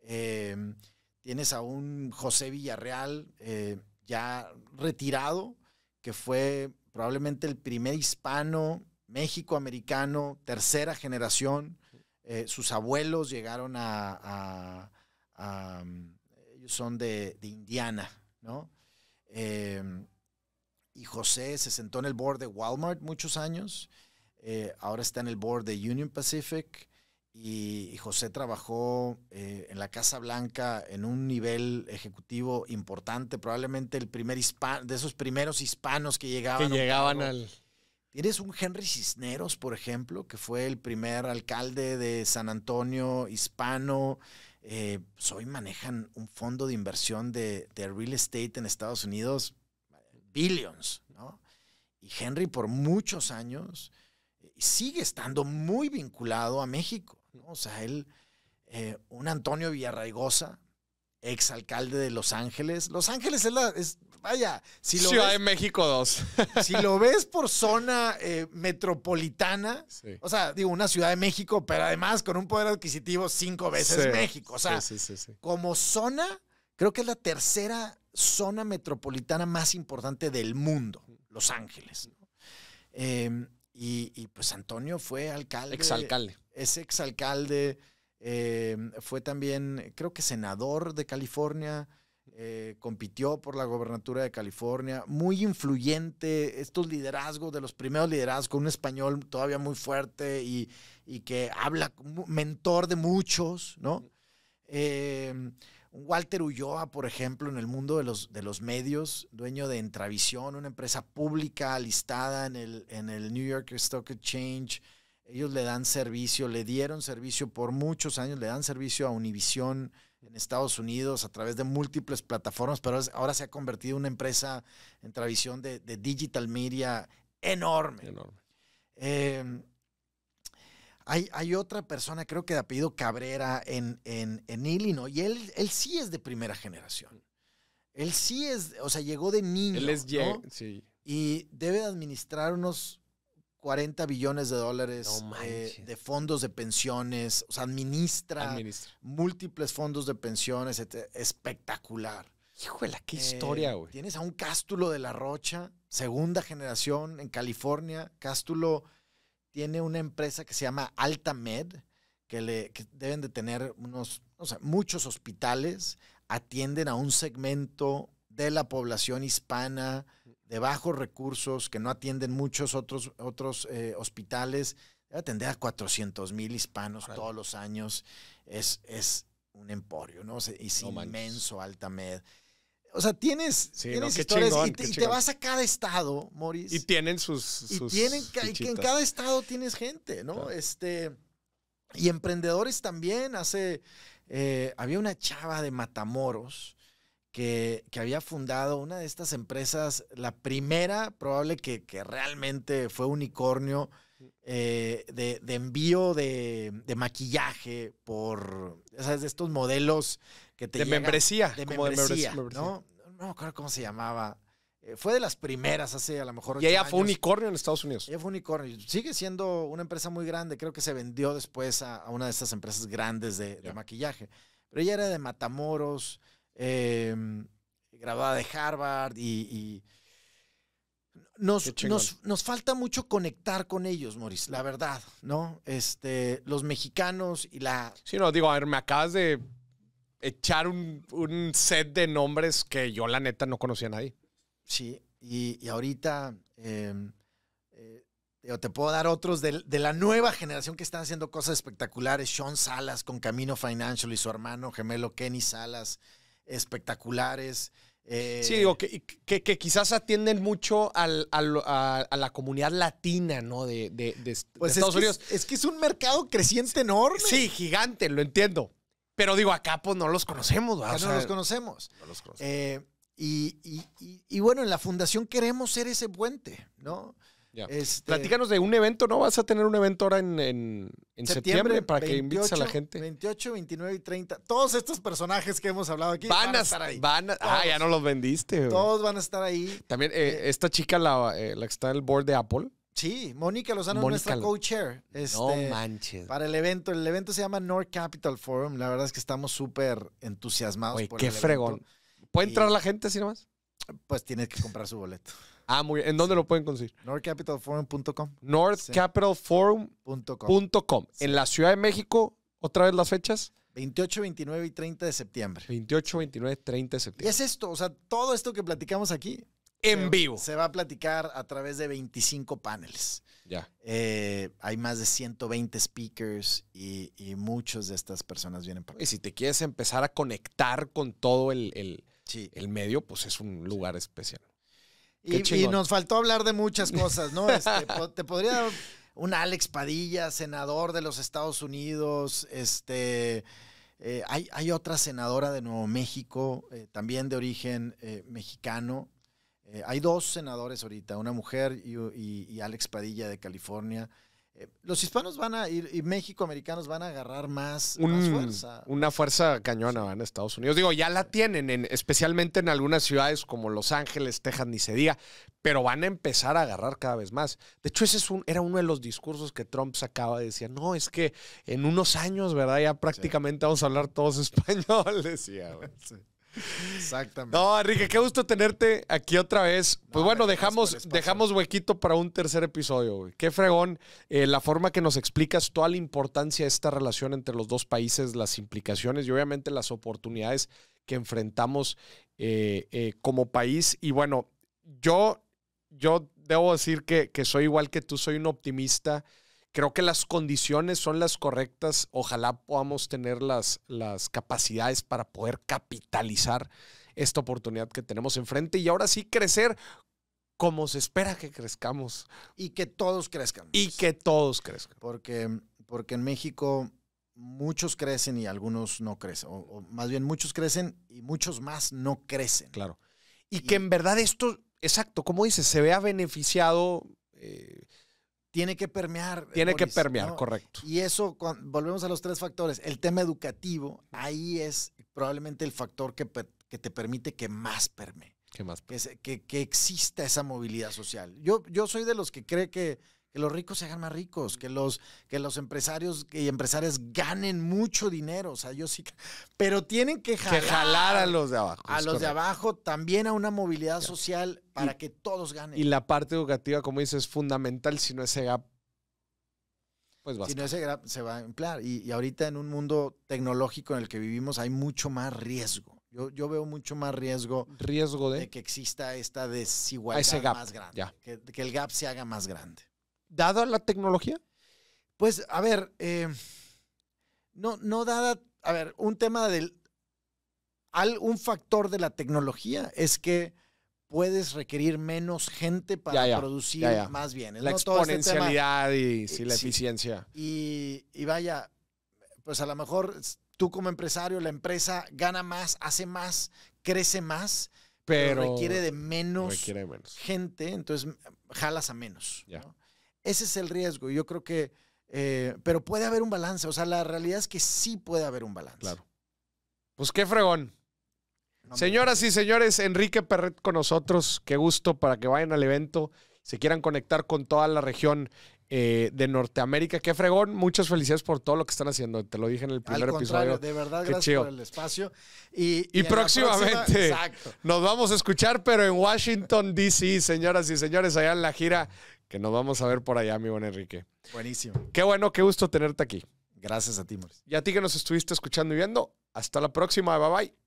Em, tienes a un José Villarreal eh, ya retirado, que fue probablemente el primer hispano México americano, tercera generación. Eh, sus abuelos llegaron a, mm, ellos son de, Indiana, ¿no? Em, y José se sentó en el board de Walmart muchos años, eh, ahora está en el board de Union Pacific y, José trabajó eh, en la Casa Blanca en un nivel ejecutivo importante, probablemente el primer hispano, de esos primeros hispanos que llegaban. Que llegaban al eres un Henry Cisneros, por ejemplo, que fue el primer alcalde de San Antonio hispano. hoy eh, manejan un fondo de inversión de, real estate en Estados Unidos, billions, ¿no? Y Henry por muchos años eh, sigue estando muy vinculado a México, ¿no? O sea, él, eh, un Antonio Villarraigosa, alcalde de Los Ángeles. Los Ángeles es, la, es vaya, si lo Ciudad ves, de México 2. si lo ves por zona eh, metropolitana, o sea, digo, una Ciudad de México, pero además con un poder adquisitivo cinco veces México. O sea, como zona, creo que es la tercera zona metropolitana más importante del mundo, Los Ángeles. Em, y, pues Antonio fue alcalde. Exalcalde. Es exalcalde. Em, fue también, creo que senador de California. Eh, compitió por la gobernatura de California, muy influyente, estos liderazgos de los primeros liderazgos, un español todavía muy fuerte y, que habla, mentor de muchos, ¿no? Em, Walter Ulloa, por ejemplo, en el mundo de los, de los medios, dueño de Entravisión, una empresa pública listada en el, en el New York Stock Exchange. Ellos le dan servicio, le dieron servicio por muchos años, le dan servicio a Univision, en Estados Unidos a través de múltiples plataformas, pero ahora se ha convertido en una empresa en tradición de, digital media enorme. Em, hay, otra persona, creo que de apellido Cabrera, en, en, Illinois, y él, él sí es de primera generación. Él sí es, o sea, llegó de niño. Él es ¿no? sí. Y debe administrar unos 40 billones de dólares eh, de fondos de pensiones, o sea, administra, múltiples fondos de pensiones, espectacular. Híjole, qué eh, historia, güey. Tienes a un Cástulo de la Rocha, segunda generación en California. Cástulo tiene una empresa que se llama AltaMed, que, le, que deben de tener unos, o sea, muchos hospitales, atienden a un segmento de la población hispana, de bajos recursos, que no atienden muchos otros, otros eh, hospitales. atender a 400 mil hispanos todos los años. Es, es un emporio, ¿no? Es inmenso, Altamed. O sea, tienes, y, te, vas a cada estado, Moris. Y tienen sus. y tienen que en cada estado tienes gente, ¿no? Este. Y emprendedores también. Hace. Eh, había una chava de Matamoros que, había fundado una de estas empresas, la primera probable que, realmente fue unicornio mm. eh, de, envío de, maquillaje por, ¿sabes? De estos modelos que te... De membresía. De membresía, ¿no? No me acuerdo cómo se llamaba. Eh, fue de las primeras así, a lo mejor. Y ella fue unicornio en Estados Unidos. Ella fue unicornio. Sigue siendo una empresa muy grande. Creo que se vendió después a, una de estas empresas grandes de, de maquillaje. Pero ella era de Matamoros eh, graduada de Harvard y... nos, falta mucho conectar con ellos, Moris, la verdad, ¿no? Este, los mexicanos y la... Sí, no, digo, a ver, me acabas de echar un, set de nombres que yo la neta no conocía a nadie. Sí, y, ahorita em, eh, te puedo dar otros de, de, la nueva generación que están haciendo cosas espectaculares. Sean Salas con Camino Financial y su hermano gemelo Kenny Salas espectaculares. Eh, sí, digo, que, que, quizás atienden mucho a, la comunidad latina, ¿no? De, pues Estados Unidos. es, que es un mercado creciente enorme. Sí, gigante, lo entiendo. Pero digo, acá pues no los conocemos, Acá no los conocemos. No los conocemos. Eh, y, y, bueno, en la fundación queremos ser ese puente, ¿no? Este, Platícanos de un evento, ¿no? Vas a tener un evento ahora en, septiembre, para que invites a la gente. 28, 29 y 30. Todos estos personajes que hemos hablado aquí van, a, estar ahí. ah, ya no los vendiste. Todos van a estar ahí. También eh, eh, esta chica, la, eh, que está en el board de Apple. Sí, Mónica Lozano es nuestra co-chair. Este, no manches. Para el evento. El evento se llama North Capital Forum. La verdad es que estamos súper entusiasmados. Oye, qué fregón. ¿Puede entrar la gente así nomás? Pues tienes que comprar su boleto. Ah, muy bien. ¿En dónde lo pueden conseguir? NorthCapitalForum.com. NorthCapitalForum.com. En la Ciudad de México, otra vez las fechas. 28, 29 y 30 de septiembre. 28, 29, 30 de septiembre. Y es esto, o sea, todo esto que platicamos aquí. En vivo. Se va a platicar a través de 25 paneles. Ya. Eh, hay más de 120 speakers y, muchas de estas personas vienen para Y si te quieres empezar a conectar con todo el, el medio, pues es un lugar especial. Y, nos faltó hablar de muchas cosas, ¿no? Este, te podría dar un Alex Padilla, senador de los Estados Unidos, este... Eh, hay, otra senadora de Nuevo México, eh, también de origen eh, mexicano. hay dos senadores ahorita, una mujer y Alex Padilla de California los hispanos van a ir y México-americanos van a agarrar más, Una fuerza cañona en Estados Unidos. Digo, ya la tienen, en, especialmente en algunas ciudades como Los Ángeles, Texas, ni se diga, pero van a empezar a agarrar cada vez más. De hecho, ese era uno de los discursos que Trump sacaba. Decía, no, es que en unos años, ¿verdad? Ya prácticamente vamos a hablar todos españoles. Exactamente. No, Enrique, qué gusto tenerte aquí otra vez. Pues bueno, dejamos, dejamos huequito para un tercer episodio. Güey. Qué fregón eh, la forma que nos explicas toda la importancia de esta relación entre los dos países, las implicaciones y obviamente las oportunidades que enfrentamos eh, eh, como país. Y bueno, yo, yo debo decir que, que soy igual que tú, soy un optimista creo que las condiciones son las correctas. Ojalá podamos tener las, las capacidades para poder capitalizar esta oportunidad que tenemos enfrente y ahora sí crecer como se espera que crezcamos. Y que todos crezcan. Y que todos crezcan. Porque, porque en México muchos crecen y algunos no crecen. O, más bien muchos crecen y muchos más no crecen. Claro. Y, que en verdad esto, exacto, como dices, se vea beneficiado. Eh, tiene que permear. Tiene que permear, correcto. Y eso, volvemos a los tres factores. El tema educativo, ahí es probablemente el factor que, te permite que más permee. Que, más permee. que, exista esa movilidad social. Yo, yo soy de los que cree que que los ricos se hagan más ricos, que los, que los empresarios y empresarias ganen mucho dinero. O sea, yo sí. Pero tienen que jalar, a los de abajo. A los de abajo, también a una movilidad social para que todos ganen. Y la parte educativa, como dices, es fundamental, si no ese gap. Pues Si no ese gap se va a emplear. Y, ahorita en un mundo tecnológico en el que vivimos hay mucho más riesgo. Yo, yo veo mucho más riesgo, riesgo de? que exista esta desigualdad más grande. que el gap se haga más grande dada la tecnología? Pues, a ver, eh, no, no dada, a ver, un tema del, un factor de la tecnología es que puedes requerir menos gente para producir más bienes. La este exponencialidad y la eficiencia. Y, vaya, pues a lo mejor tú como empresario, la empresa gana más, hace más, crece más, pero, requiere, de menos gente, entonces jalas a menos. Ese es el riesgo. Yo creo que, eh, pero puede haber un balance. O sea, la realidad es que sí puede haber un balance. Claro. Pues qué fregón. Señoras y señores, Enrique Perret con nosotros. Qué gusto para que vayan al evento, se quieran conectar con toda la región eh, de Norteamérica. Qué fregón, muchas felicidades por todo lo que están haciendo. Te lo dije en el primer episodio. De verdad, por el espacio. Y, próximamente nos vamos a escuchar, pero en Washington, D.C., señoras y señores, allá en la gira que nos vamos a ver por allá, mi buen Enrique. Buenísimo. Qué bueno, qué gusto tenerte aquí. Gracias a ti, Morris Y a ti que nos estuviste escuchando y viendo. Hasta la próxima. Bye bye.